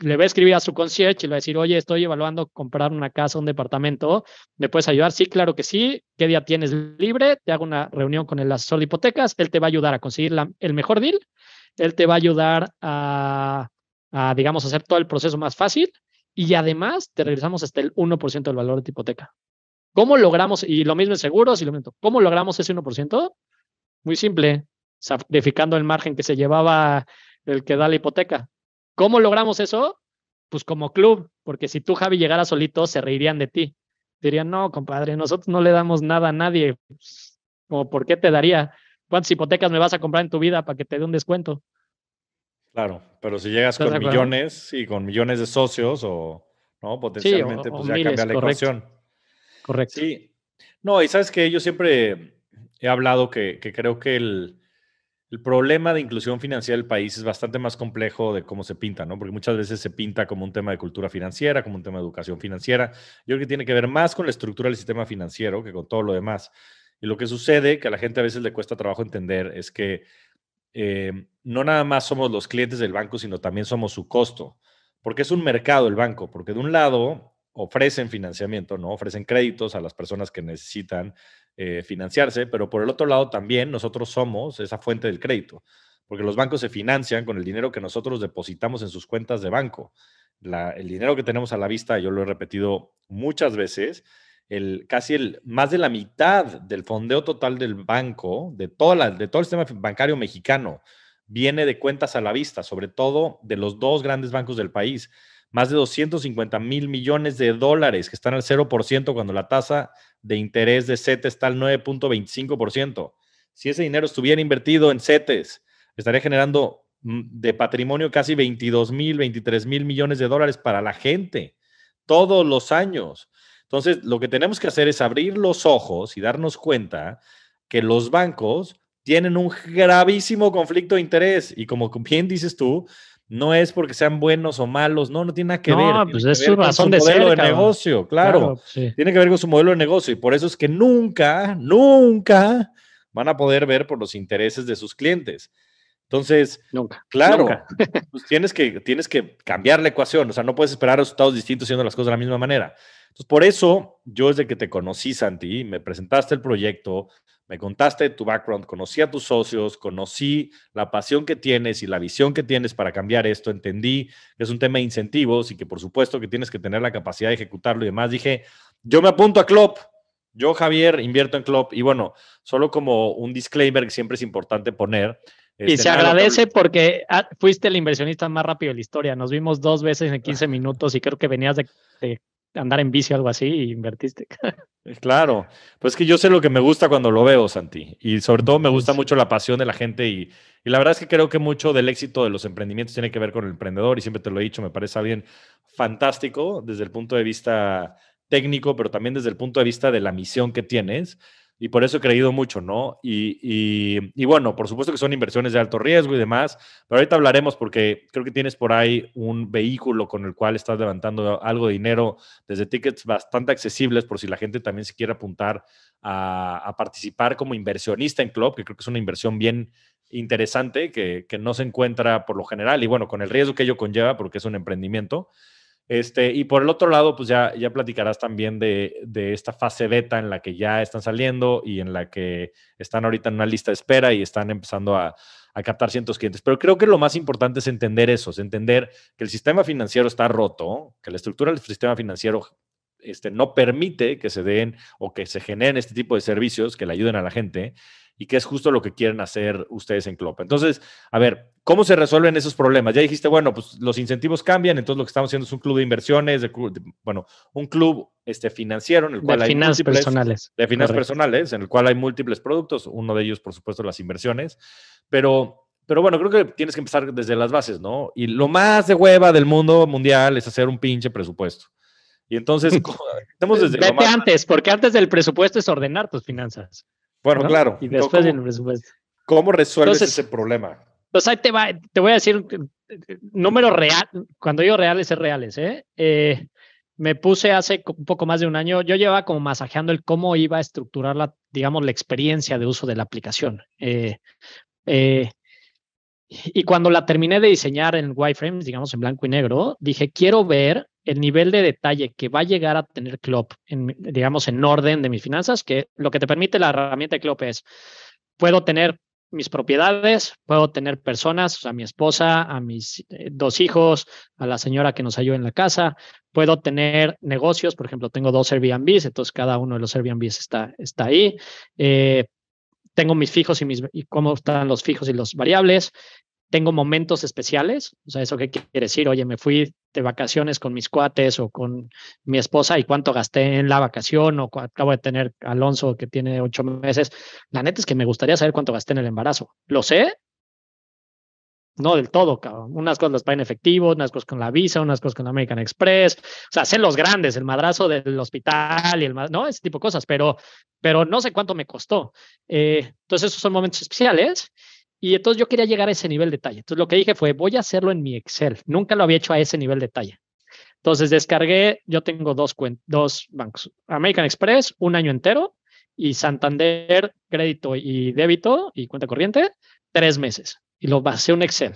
le va a escribir a su concierge y le va a decir, oye, estoy evaluando comprar una casa, un departamento, ¿me puedes ayudar? Sí, claro que sí. ¿Qué día tienes libre? Te hago una reunión con el asesor de hipotecas, él te va a ayudar a conseguir el mejor deal, él te va a ayudar a, digamos, hacer todo el proceso más fácil y además te regresamos hasta el 1% del valor de tu hipoteca. ¿Cómo logramos, y lo mismo en seguros y lo mismo, ¿cómo logramos ese 1%? Muy simple, sacrificando el margen que se llevaba el que da la hipoteca. ¿Cómo logramos eso? Pues como club, porque si tú, Javi, llegara solito, se reirían de ti. Dirían, no, compadre, nosotros no le damos nada a nadie. Pues, ¿O ¿por qué te daría? ¿Cuántas hipotecas me vas a comprar en tu vida para que te dé un descuento? Claro, pero si llegas con millones y con millones de socios o no potencialmente, pues ya cambia la ecuación. Correcto. Sí. No, y sabes que yo siempre he hablado que, que creo que el, el problema de inclusión financiera del país es bastante más complejo de cómo se pinta, ¿no? Porque muchas veces se pinta como un tema de cultura financiera, como un tema de educación financiera. Yo creo que tiene que ver más con la estructura del sistema financiero que con todo lo demás. Y lo que sucede, que a la gente a veces le cuesta trabajo entender, es que eh, no nada más somos los clientes del banco, sino también somos su costo, porque es un mercado el banco, porque de un lado ofrecen financiamiento, ¿no? Ofrecen créditos a las personas que necesitan eh, financiarse, pero por el otro lado también nosotros somos esa fuente del crédito, porque los bancos se financian con el dinero que nosotros depositamos en sus cuentas de banco. el dinero que tenemos a la vista, yo lo he repetido muchas veces, el, casi el, más de la mitad del fondeo total del banco, de, toda la, de todo el sistema bancario mexicano, viene de cuentas a la vista, sobre todo de los dos grandes bancos del país más de 250 mil millones de dólares, que están al 0% cuando la tasa de interés de CETES está al 9.25%. Si ese dinero estuviera invertido en CETES, estaría generando mm, de patrimonio casi 22 mil, 23 mil millones de dólares para la gente todos los años. Entonces, lo que tenemos que hacer es abrir los ojos y darnos cuenta que los bancos tienen un gravísimo conflicto de interés y como bien dices tú, no es porque sean buenos o malos, no, no tiene nada que ver. Pues es con su modelo de negocio, claro. Pues, tiene que ver con su modelo de negocio y por eso es que nunca, nunca van a poder ver por los intereses de sus clientes. Entonces, claro, *laughs* pues tienes, que, tienes que cambiar la ecuación, o sea, no puedes esperar resultados distintos haciendo las cosas de la misma manera. Entonces, por eso yo desde que te conocí, Santi, me presentaste el proyecto, me contaste tu background, conocí a tus socios, conocí la pasión que tienes y la visión que tienes para cambiar esto, entendí que es un tema de incentivos y que por supuesto que tienes que tener la capacidad de ejecutarlo y demás. Dije, yo me apunto a Club. yo Javier invierto en Club. y bueno, solo como un disclaimer que siempre es importante poner. Y este, se agradece porque ah, fuiste el inversionista más rápido de la historia. Nos vimos dos veces en 15 minutos y creo que venías de andar en bici o algo así y invertiste. Eh, claro, pues que yo sé lo que me gusta cuando lo veo, Santi, y sobre todo me gusta mucho la pasión de la gente y, y, la verdad es que creo que mucho del éxito de los emprendimientos tiene que ver con el emprendedor y siempre te lo he dicho, me parece alguien fantástico desde el punto de vista técnico, pero también desde el punto de vista de la misión que tienes y por eso he creído mucho, ¿no? Y, bueno, por supuesto que son inversiones de alto riesgo y demás, pero ahorita hablaremos porque creo que tienes por ahí un vehículo con el cual estás levantando algo de dinero desde tickets bastante accesibles por si la gente también se quiere apuntar a, participar como inversionista en Club, que creo que es una inversión bien interesante que, que no se encuentra por lo general y bueno, con el riesgo que ello conlleva porque es un emprendimiento. Este, y por el otro lado, pues ya, ya platicarás también de, esta fase beta en la que ya están saliendo y en la que están ahorita en una lista de espera y están empezando a, captar cientos clientes. Pero creo que lo más importante es entender eso, es entender que el sistema financiero está roto, que la estructura del sistema financiero este, no permite que se den o que se generen este tipo de servicios que le ayuden a la gente y que es justo lo que quieren hacer ustedes en Clopa. Entonces, a ver, ¿cómo se resuelven esos problemas? Ya dijiste, bueno, pues los incentivos cambian, entonces lo que estamos haciendo es un club de inversiones, de, bueno, un club este, financiero en el cual de finanzas personales. De finanzas personales, en el cual hay múltiples productos, uno de ellos, por supuesto, las inversiones, pero... Pero bueno, creo que tienes que empezar desde las bases, ¿no? Y lo más de hueva del mundo mundial es hacer un pinche presupuesto. Y entonces, *laughs* estamos desde... Vete antes, porque antes del presupuesto es ordenar tus finanzas. Bueno, claro. Y después ¿cómo, presupuesto. ¿Cómo resuelves ese problema? Pues ahí te, voy a decir eh, eh, número real, cuando digo reales es reales, ¿eh? me puse hace un poco más de un año, yo llevaba como masajeando el cómo iba a estructurar la, digamos, la experiencia de uso de la aplicación. y cuando la terminé de diseñar en wireframes, digamos en blanco y negro, dije, quiero ver el nivel de detalle que va a llegar a tener club, digamos, en orden de mis finanzas, que lo que te permite la herramienta de es, puedo tener mis propiedades, puedo tener personas, o sea, a mi esposa, a mis eh, dos hijos, a la señora que nos ayuda en la casa, puedo tener negocios, por ejemplo, tengo dos Airbnbs, entonces cada uno de los Airbnbs está, está ahí. Eh, tengo mis fijos y, mis, y cómo están los fijos y los variables tengo momentos especiales, o sea, ¿eso qué quiere decir? Oye, me fui de vacaciones con mis cuates o con mi esposa y cuánto gasté en la vacación o acabo de tener a Alonso que tiene ocho meses. La neta es que me gustaría saber cuánto gasté en el embarazo. ¿Lo sé? No del todo, cabrón. Unas cosas las en efectivo, unas cosas con la Visa, unas cosas con American Express. O sea, sé los grandes, el madrazo del hospital y el, ¿no? Ese tipo de cosas, pero, pero no sé cuánto me costó. Eh, entonces, esos son momentos especiales y entonces yo quería llegar a ese nivel de detalle Entonces lo que dije fue, voy a hacerlo en mi Excel. Nunca lo había hecho a ese nivel de detalle Entonces descargué, yo tengo dos, dos bancos, American Express, un año entero, y Santander, crédito y débito y cuenta corriente, tres meses. Y lo basé en Excel.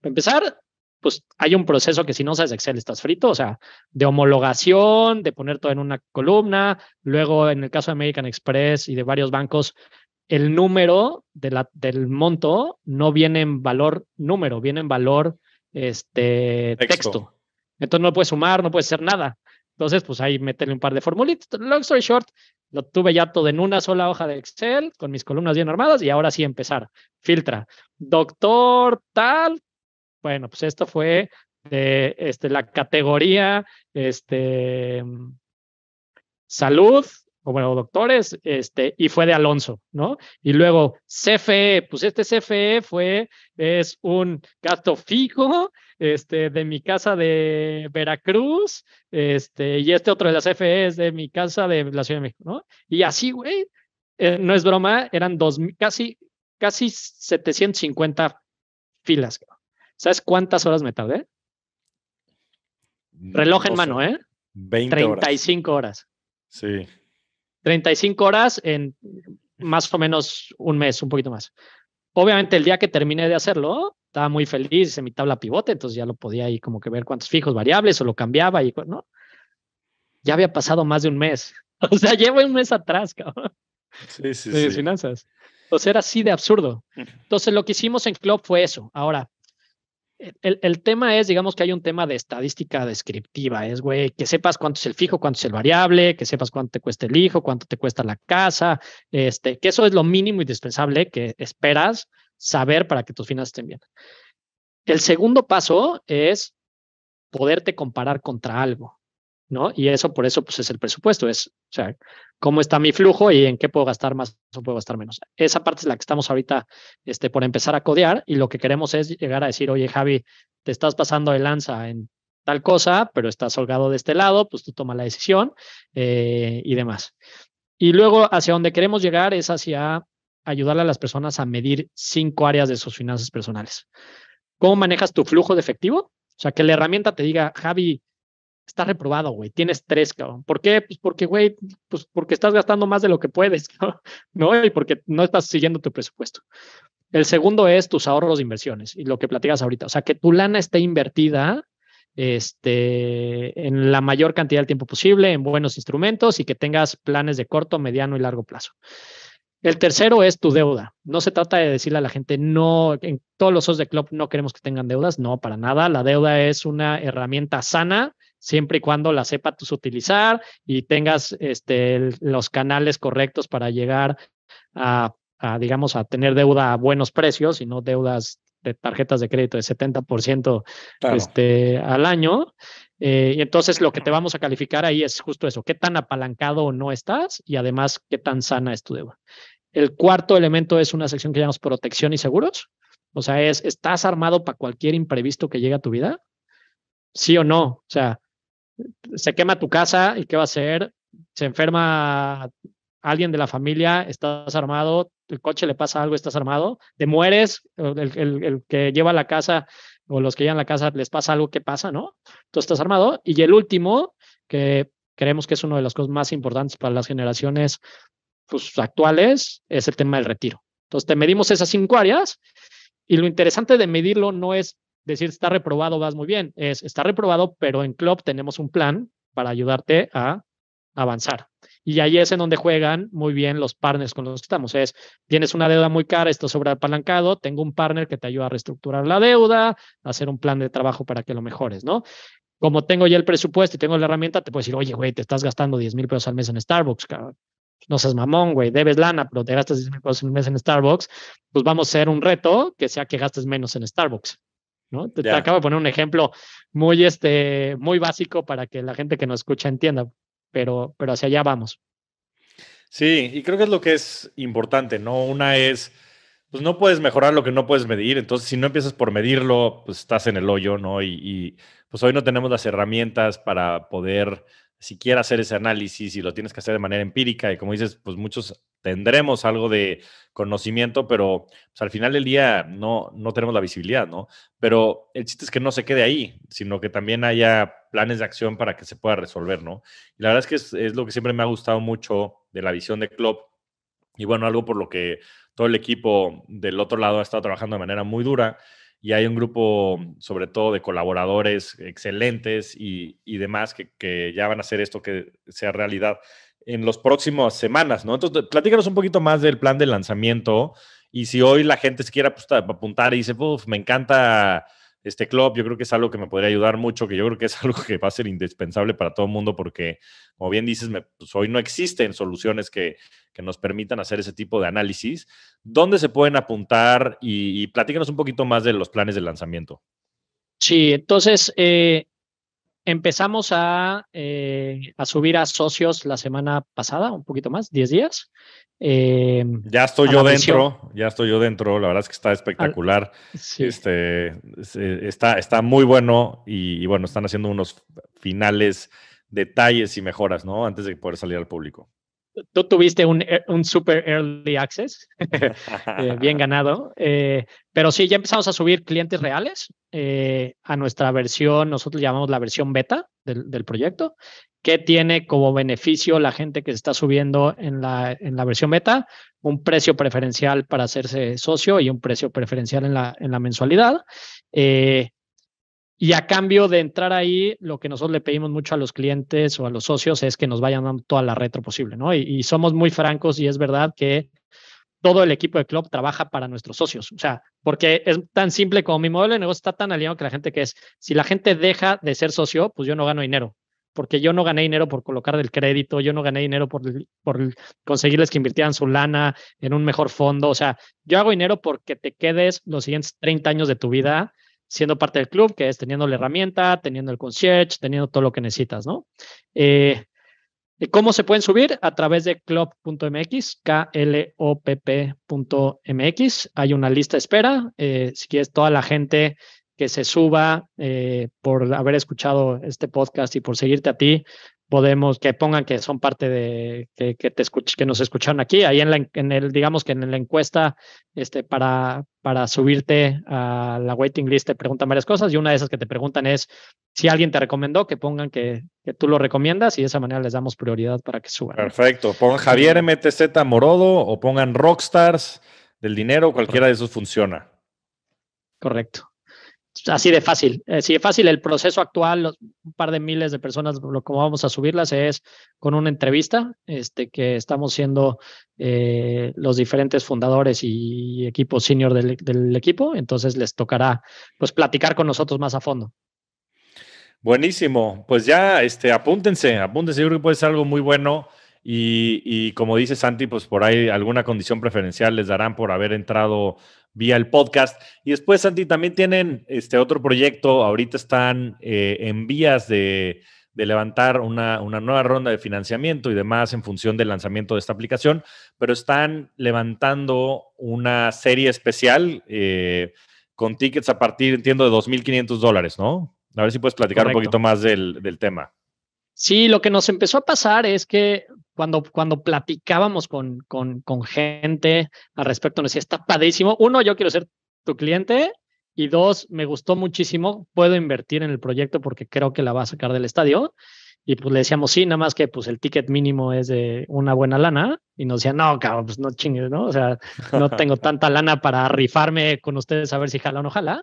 Para empezar, pues hay un proceso que si no sabes Excel estás frito, o sea, de homologación, de poner todo en una columna, luego en el caso de American Express y de varios bancos, el número del monto no viene en valor número, viene en valor este, texto. Entonces no puedes sumar, no puedes hacer nada. Entonces, pues ahí meterle un par de formulitas. Long story short, lo tuve ya todo en una sola hoja de Excel con mis columnas bien armadas y ahora sí empezar. Filtra. Doctor tal. Bueno, pues esto fue de este, la categoría este, salud bueno, doctores, este, y fue de Alonso, ¿no? Y luego CFE, pues este CFE fue, es un gasto fijo, este, de mi casa de Veracruz, este, y este otro de las CFE es de mi casa de la Ciudad de México, ¿no? Y así, güey, eh, no es broma, eran dos, casi, casi 750 filas. ¿Sabes cuántas horas me tardé? Mm, Reloj en mano, ¿eh? 20 35 horas. Sí. 35 horas en más o menos un mes, un poquito más. Obviamente el día que terminé de hacerlo, estaba muy feliz, hice mi tabla pivote, entonces ya lo podía ahí como que ver cuántos fijos variables o lo cambiaba y no. Ya había pasado más de un mes. *laughs* O sea, llevo un mes atrás, cabrón. Sí, sí, de sí. finanzas. sea, era así de absurdo. Entonces lo que hicimos en Club fue eso. Ahora, e, el, tema es, digamos que hay un tema de estadística descriptiva, es, güey, que sepas cuánto es el fijo, cuánto es el variable, que sepas cuánto te cuesta el hijo, cuánto te cuesta la casa, este, que eso es lo mínimo indispensable que esperas saber para que tus finanzas estén bien. El segundo paso es poderte comparar contra algo. ¿no? Y eso por eso pues, es el presupuesto, es, o sea, cómo está mi flujo y en qué puedo gastar más o puedo gastar menos. Esa parte es la que estamos ahorita este, por empezar a codear y lo que queremos es llegar a decir, oye Javi, te estás pasando de lanza en tal cosa, pero estás holgado de este lado, pues tú toma la decisión eh, y demás. Y luego hacia donde queremos llegar es hacia ayudarle a las personas a medir cinco áreas de sus finanzas personales. ¿Cómo manejas tu flujo de efectivo? O sea, que la herramienta te diga, Javi, Está reprobado, güey. Tienes tres, cabrón. ¿Por qué? Pues porque, güey, pues porque estás gastando más de lo que puedes, *laughs* ¿no? Y porque no estás siguiendo tu presupuesto. El segundo es tus ahorros de inversiones y lo que platicas ahorita. O sea, que tu lana esté invertida este, en la mayor cantidad del tiempo posible, en buenos instrumentos y que tengas planes de corto, mediano y largo plazo. El tercero es tu deuda. No se trata de decirle a la gente, no, en todos los socios de club no queremos que tengan deudas, no, para nada. La deuda es una herramienta sana siempre y cuando la sepas utilizar y tengas este, los canales correctos para llegar a, digamos, a tener deuda a buenos precios y no deudas de tarjetas de crédito de 70% este, al año. Eh, y entonces lo que te vamos a calificar ahí es justo eso, qué tan apalancado o no estás y además qué tan sana es tu deuda. El cuarto elemento es una sección que llamamos protección y seguros. O sea, es, ¿estás armado para cualquier imprevisto que llegue a tu vida? Sí o no. O sea, se quema tu casa y qué va a hacer. Se enferma alguien de la familia, estás armado, el coche le pasa algo, estás armado, te mueres, el, que lleva la casa o los que llevan la casa les pasa algo, ¿qué pasa, no? Tú estás armado. Y el último, que creemos que es una de las cosas más importantes para las generaciones pues, actuales, es el tema del retiro. Entonces, te medimos esas cinco áreas y lo interesante de medirlo no es decir está reprobado, vas muy bien, es está reprobado, pero en club tenemos un plan para ayudarte a avanzar. Y ahí es en donde juegan muy bien los partners con los que estamos. Es, tienes una deuda muy cara, esto el apalancado, tengo un partner que te ayuda a reestructurar la deuda, hacer un plan de trabajo para que lo mejores, ¿no? Como tengo ya el presupuesto y tengo la herramienta, te puedo decir, oye, güey, te estás gastando 10 mil pesos al mes en Starbucks, No seas mamón, güey, debes lana, pero te gastas 10 mil pesos al mes en Starbucks. Pues vamos a hacer un reto que sea que gastes menos en Starbucks. ¿no? Te, acabo de poner un ejemplo muy, este, muy básico para que la gente que nos escucha entienda, pero, pero hacia allá vamos. Sí, y creo que es lo que es importante, ¿no? Una es, pues no puedes mejorar lo que no puedes medir, entonces si no empiezas por medirlo, pues estás en el hoyo, ¿no? Y, y pues hoy no tenemos las herramientas para poder si siquiera hacer ese análisis y lo tienes que hacer de manera empírica y como dices, pues muchos tendremos algo de conocimiento, pero pues, al final del día no, no tenemos la visibilidad, ¿no? Pero el chiste es que no se quede ahí, sino que también haya planes de acción para que se pueda resolver, ¿no? Y la verdad es que es, es lo que siempre me ha gustado mucho de la visión de Klopp y bueno, algo por lo que todo el equipo del otro lado ha estado trabajando de manera muy dura y hay un grupo, sobre todo, de colaboradores excelentes y, y demás que, ya van a hacer esto que sea realidad en las próximas semanas, ¿no? Entonces, platícanos un poquito más del plan de lanzamiento y si hoy la gente se quiera apuntar y dice, me encanta este club. Yo creo que es algo que me podría ayudar mucho, que yo creo que es *laughs* algo que va a ser indispensable para todo el mundo porque, como bien dices, pues, hoy no existen soluciones que, nos permitan hacer ese tipo de análisis. ¿Dónde se pueden apuntar? Y, platícanos un poquito más de los planes de lanzamiento. Sí, entonces eh, empezamos eh, a, subir a socios la semana pasada, un poquito más, 10 días. Em, ya estoy yo dentro, ya estoy yo dentro, la verdad es que está espectacular. este, eh, está, está muy bueno y bueno, están haciendo unos finales, detalles y mejoras, ¿no? Antes de poder salir al público tú tuviste un, eh, un, super early access, *laughs* eh, bien ganado. Eh, pero sí, ya empezamos a subir clientes reales a nuestra versión, nosotros llamamos la versión beta del, proyecto, que tiene como beneficio la gente que se está subiendo en la, en la versión beta un precio preferencial para hacerse socio y un precio preferencial en la, en la mensualidad. Y a cambio de entrar ahí, lo que nosotros le pedimos mucho a los clientes o a los socios es que nos vayan dando toda la retro posible, ¿no? Y, somos muy francos y es verdad que todo el equipo de club trabaja para nuestros socios. O sea, porque es tan simple como mi modelo de negocio está tan alineado que la gente que es, si la gente deja de ser socio, pues yo no gano dinero, porque yo no gané dinero por colocar del crédito, yo no gané dinero por, por conseguirles que invirtieran su lana en un mejor fondo. O sea, yo hago dinero porque te quedes los siguientes 30 años de tu vida siendo parte del club, que es teniendo la herramienta, teniendo el concierge, teniendo todo lo que necesitas, ¿no? Eh, eh, ¿Cómo se pueden subir? A través de club.mx, K-L-O-P-P.mx. Hay una lista de espera. Eh, si quieres, toda la gente que se suba por haber escuchado este podcast y por seguirte a ti, podemos que pongan que son parte de que, te que nos escucharon aquí ahí en la en el digamos que en la encuesta este para para subirte a la waiting list te preguntan varias cosas y una de esas que te preguntan es si alguien te recomendó que pongan que, que tú lo recomiendas y de esa manera les damos prioridad para que suban perfecto pongan Javier MTZ Morodo o pongan Rockstars del dinero cualquiera de esos funciona correcto así de fácil. Así eh, de fácil, el proceso actual, un par de miles de personas, lo como vamos a subirlas es con una entrevista este, que estamos siendo eh, los diferentes fundadores y equipos senior del, equipo. Entonces les tocará pues platicar con nosotros más a fondo. Buenísimo. Pues ya este, apúntense, apúntense. Yo creo que puede ser algo muy bueno. Y, como dice Santi, pues por ahí alguna condición preferencial les darán por haber entrado vía el podcast. Y después, Santi, también tienen este otro proyecto. Ahorita están eh, en vías de, levantar una, nueva ronda de financiamiento y demás en función del lanzamiento de esta aplicación, pero están levantando una serie especial eh, con tickets a partir, entiendo, de 2.500 dólares, ¿no? A ver si puedes platicar un poquito más del, del tema. Sí, lo que nos empezó a pasar es que cuando, cuando platicábamos con, con, con gente al respecto, nos decía, está padrísimo. Uno, yo quiero ser tu cliente. Y dos, me gustó muchísimo. Puedo invertir en el proyecto porque creo que la va a sacar del estadio. Y pues le decíamos, sí, nada más que pues el ticket mínimo es de una buena lana. Y nos decían, no, cabrón, pues no chingues, ¿no? O sea, no tengo *laughs* tanta lana para rifarme con ustedes a ver si jala o no jala.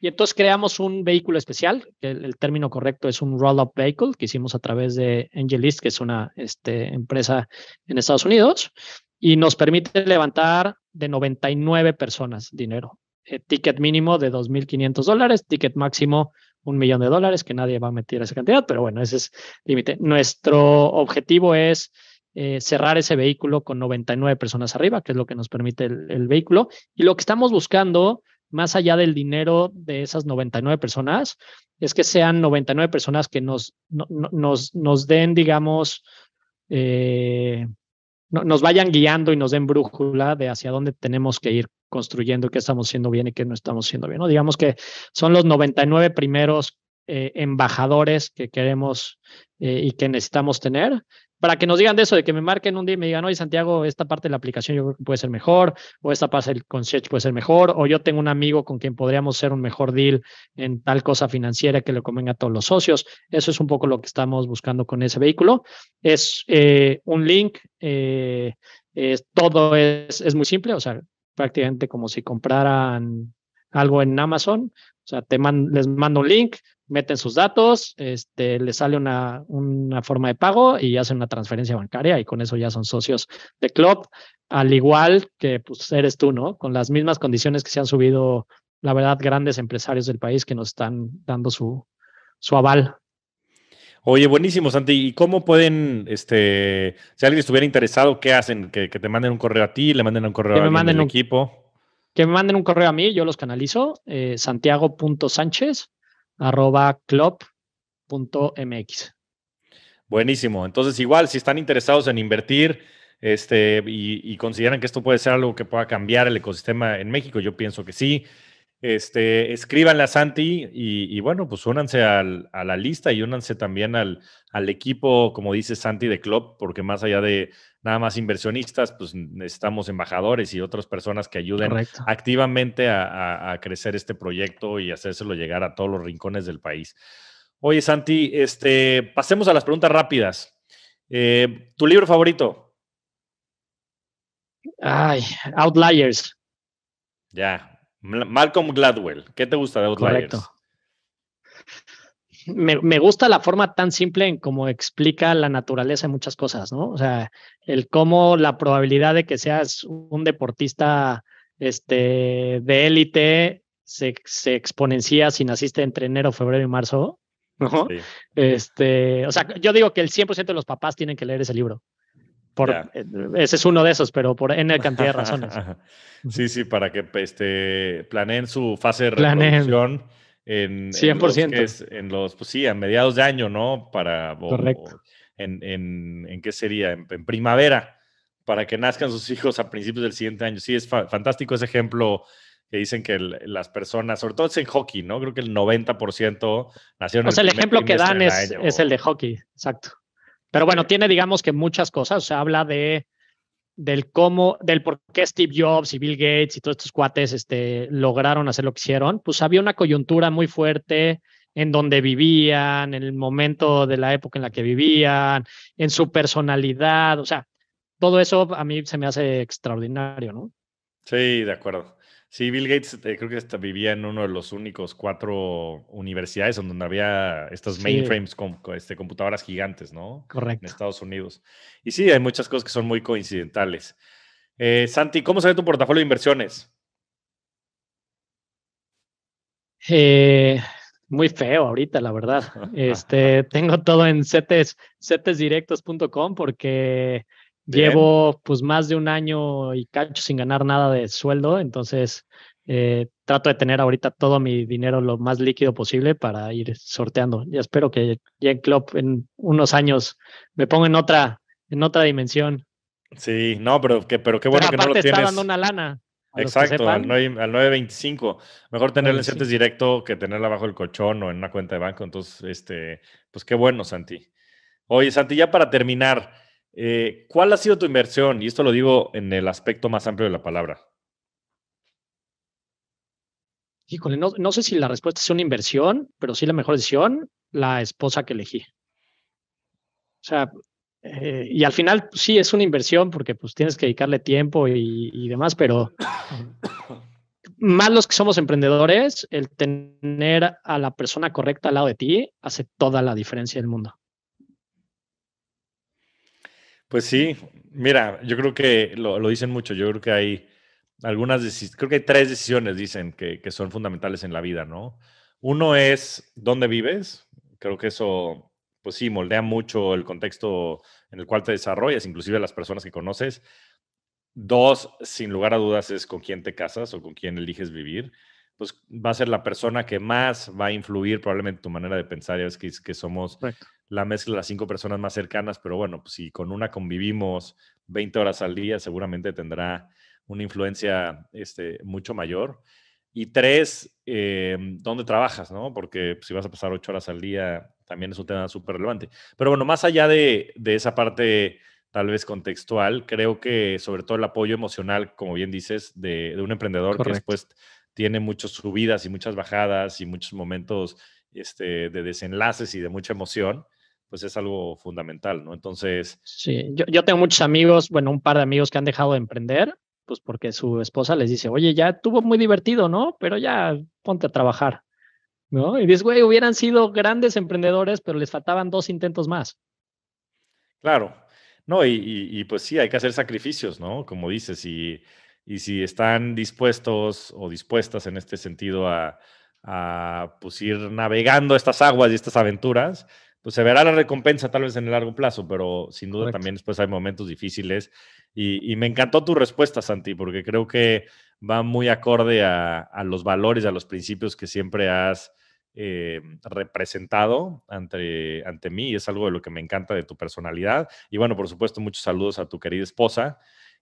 Y entonces creamos un vehículo especial, el, término correcto es un roll-up vehicle, que hicimos a través de Angelist, que es una este, empresa en Estados Unidos, y nos permite levantar de 99 personas dinero. Eh, ticket mínimo de 2.500 dólares, ticket máximo un millón de dólares, que nadie va a meter esa cantidad, pero bueno, ese es el límite. Nuestro objetivo es eh, cerrar ese vehículo con 99 personas arriba, que es lo que nos permite el, el vehículo. Y lo que estamos buscando más allá del dinero de esas 99 personas, es que sean 99 personas que nos, nos, nos den, digamos, eh, nos vayan guiando y nos den brújula de hacia dónde tenemos que ir construyendo, qué estamos haciendo bien y qué no estamos haciendo bien. ¿no? Digamos que son los 99 primeros eh, embajadores que queremos eh, y que necesitamos tener. Para que nos digan de eso, de que me marquen un día y me digan, oye Santiago, esta parte de la aplicación yo creo que puede ser mejor, o esta parte del concierge puede ser mejor, o yo tengo un amigo con quien podríamos ser un mejor deal en tal cosa financiera que le convenga a todos los socios. Eso es un poco lo que estamos buscando con ese vehículo. Es eh, un link, es, todo es, es muy simple, o sea, prácticamente como si compraran algo en Amazon. O sea, te les mando un link, meten sus datos, este, les sale una, una forma de pago y hacen una transferencia bancaria y con eso ya son socios de Club, al igual que pues, eres tú, ¿no? Con las mismas condiciones que se han subido, la verdad, grandes empresarios del país que nos están dando su, su aval. Oye, buenísimo, Santi. ¿Y cómo pueden, este, si alguien estuviera interesado, qué hacen? ¿Que, te manden un correo a ti, le manden un correo a mi equipo? Que me manden un correo a mí, yo los canalizo, eh, santiago.sánchez arroba club.mx. Buenísimo. Entonces, igual, si están interesados en invertir este, y, consideran que esto puede ser algo que pueda cambiar el ecosistema en México, yo pienso que sí. Este, escríbanle a Santi y, bueno, pues únanse a la lista y únanse también al, equipo, como dice Santi, de club, porque más allá de nada más inversionistas, pues necesitamos embajadores y otras personas que ayuden activamente a, crecer este proyecto y hacérselo llegar a todos los rincones del país. Oye, Santi, este, pasemos a las preguntas rápidas. Eh, ¿Tu libro favorito? Ay, Outliers. Ya, Malcolm Gladwell, ¿qué te gusta de Outliers? Correcto. Me, gusta la forma tan simple en cómo explica la naturaleza de muchas cosas, ¿no? O sea, el cómo la probabilidad de que seas un deportista este, de élite se, exponencia si naciste entre enero, febrero y marzo, Este, o sea, yo digo que el 100% de los papás tienen que leer ese libro. Eh, ese es uno de esos, pero por N cantidad de razones. *laughs* sí, sí, para que este, planeen su fase de reproducción. En, 100%. En los, en pues sí, a mediados de año, ¿no? Para, Correcto. en, en, qué sería? En, primavera, para que nazcan sus hijos a principios del siguiente año. Sí, es fantástico ese ejemplo que dicen que las personas, sobre todo en hockey, ¿no? Creo que el 90% nacieron. O sea, el, el ejemplo que dan es el de hockey, exacto. Pero bueno, tiene, digamos que muchas cosas. O sea, habla de del cómo, del por qué Steve Jobs y Bill Gates y todos estos cuates este, lograron hacer lo que hicieron. Pues había una coyuntura muy fuerte en donde vivían, en el momento de la época en la que vivían, en su personalidad. O sea, todo eso a mí se me hace extraordinario, ¿no? Sí, de acuerdo. Sí, Bill Gates eh, creo que vivía en uno de los únicos cuatro universidades donde había estos mainframes, con, este, computadoras gigantes, ¿no? Correcto. En Estados Unidos. Y sí, hay muchas cosas que son muy coincidentales. Eh, Santi, ¿cómo sale tu portafolio de inversiones? Eh, muy feo ahorita, la verdad. *laughs* Este, tengo todo en setesdirectos.com porque Llevo pues más de un año y cacho sin ganar nada de sueldo, entonces eh, trato de tener ahorita todo mi dinero lo más líquido posible para ir sorteando. Y espero que en Club en unos años me ponga en otra, en otra dimensión. Sí, no, pero, pero qué bueno que no lo está dando una lana. Exacto, al 9.25. Mejor tenerla en directo que tenerla bajo el colchón o en una cuenta de banco. Entonces, este, pues qué bueno, Santi. Oye, Santi, ya para terminar, eh, ¿Cuál ha sido tu inversión? Y esto lo digo en el aspecto más amplio de la palabra. Híjole, no, sé si la respuesta es una inversión, pero sí la mejor decisión, la esposa que elegí. O sea, eh, y al final pues sí es una inversión porque pues tienes que dedicarle tiempo y, y demás, pero más los que somos emprendedores, el tener a la persona correcta al lado de ti hace toda la diferencia del mundo. Pues sí, mira, yo creo que lo, dicen mucho, yo creo que hay algunas, creo que hay tres decisiones, dicen, que, son fundamentales en la vida, ¿no? Uno es dónde vives, creo que eso, pues sí, moldea mucho el contexto en el cual te desarrollas, inclusive las personas que conoces. Dos, sin lugar a dudas, es con quién te casas o con quién eliges vivir. Pues va a ser la persona que más va a influir probablemente tu manera de pensar, ya ves que, somos la mezcla de las cinco personas más cercanas, pero bueno, pues, si con una convivimos 20 horas al día, seguramente tendrá una influencia este, mucho mayor. Y tres, em, ¿dónde trabajas? ¿no? Porque pues, si vas a pasar ocho horas al día, también es un tema súper relevante. Pero bueno, más allá de, esa parte tal vez contextual, creo que sobre todo el apoyo emocional, como bien dices, de, un emprendedor que después tiene muchas subidas y muchas bajadas y muchos momentos este, de desenlaces y de mucha emoción pues es algo fundamental, ¿no? Entonces... Sí, yo, tengo muchos amigos, bueno, un par de amigos que han dejado de emprender, pues porque su esposa les dice, oye, ya tuvo muy divertido, ¿no? Pero ya ponte a trabajar, ¿no? Y dices, güey, hubieran sido grandes emprendedores, pero les faltaban dos intentos más. Claro, no, y, y, pues sí, hay que hacer sacrificios, ¿no? Como dices, y, y si están dispuestos o dispuestas en este sentido a, a pues ir navegando estas aguas y estas aventuras, pues se verá la recompensa tal vez en el largo plazo, pero sin duda también después hay momentos difíciles. Y, me encantó tu respuesta, Santi, porque creo que va muy acorde a, los valores, a los principios que siempre has eh, representado ante, ante mí y es algo de lo que me encanta de tu personalidad. Y bueno, por supuesto, muchos saludos a tu querida esposa.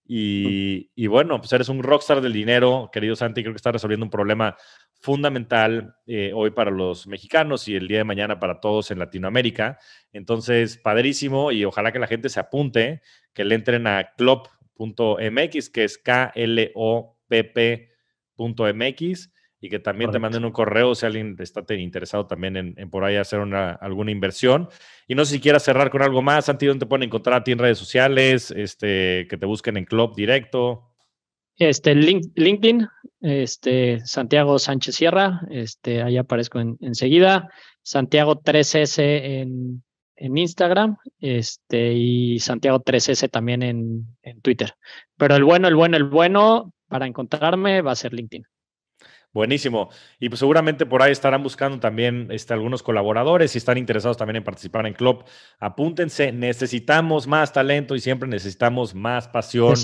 Y, y, bueno, pues eres un rockstar del dinero, querido Santi, creo que estás resolviendo un problema fundamental eh, hoy para los mexicanos y el día de mañana para todos en Latinoamérica. Entonces, padrísimo y ojalá que la gente se apunte, que le entren a club.mx que es K-L-O-P-P.mx y que también te manden un correo si alguien está interesado también en, por ahí hacer una, alguna inversión. Y no sé si quieras cerrar con algo más, Santi, ¿dónde te pueden encontrar a ti en redes sociales? Este, que te busquen en Club Directo. Este, link, LinkedIn, este, Santiago Sánchez Sierra, este, ahí aparezco en, enseguida, Santiago 3S en, Instagram, este, y Santiago 3S también en, en Twitter. Pero el bueno, el bueno, el bueno para encontrarme va a ser LinkedIn. Buenísimo. Y pues seguramente por ahí estarán buscando también este, algunos colaboradores. Si están interesados también en participar en Club, apúntense. Necesitamos más talento y siempre necesitamos más pasión.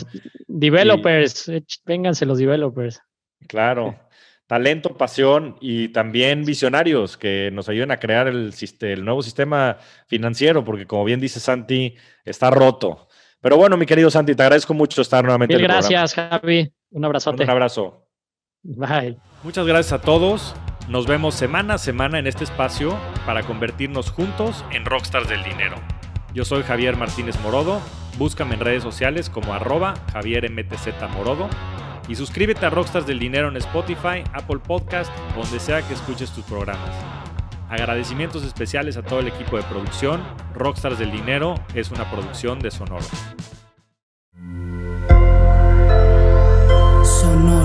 developers, vénganse los developers. Claro. Talento, pasión y también visionarios que nos ayuden a crear el, nuevo sistema financiero, porque como bien dice Santi, está roto. Pero bueno, mi querido Santi, te agradezco mucho estar nuevamente. gracias, Javi. Un abrazote. Un abrazo. Bye. Muchas gracias a todos. Nos vemos semana a semana en este espacio para convertirnos juntos en rockstars del dinero. Yo soy Javier Martínez Morodo. Búscame en redes sociales como arroba Javier MTZ Morodo y suscríbete a Rockstars del Dinero en Spotify, Apple Podcast, donde sea que escuches tus programas. Agradecimientos especiales a todo el equipo de producción. Rockstars del Dinero es una producción de Sonoro. Sonoro.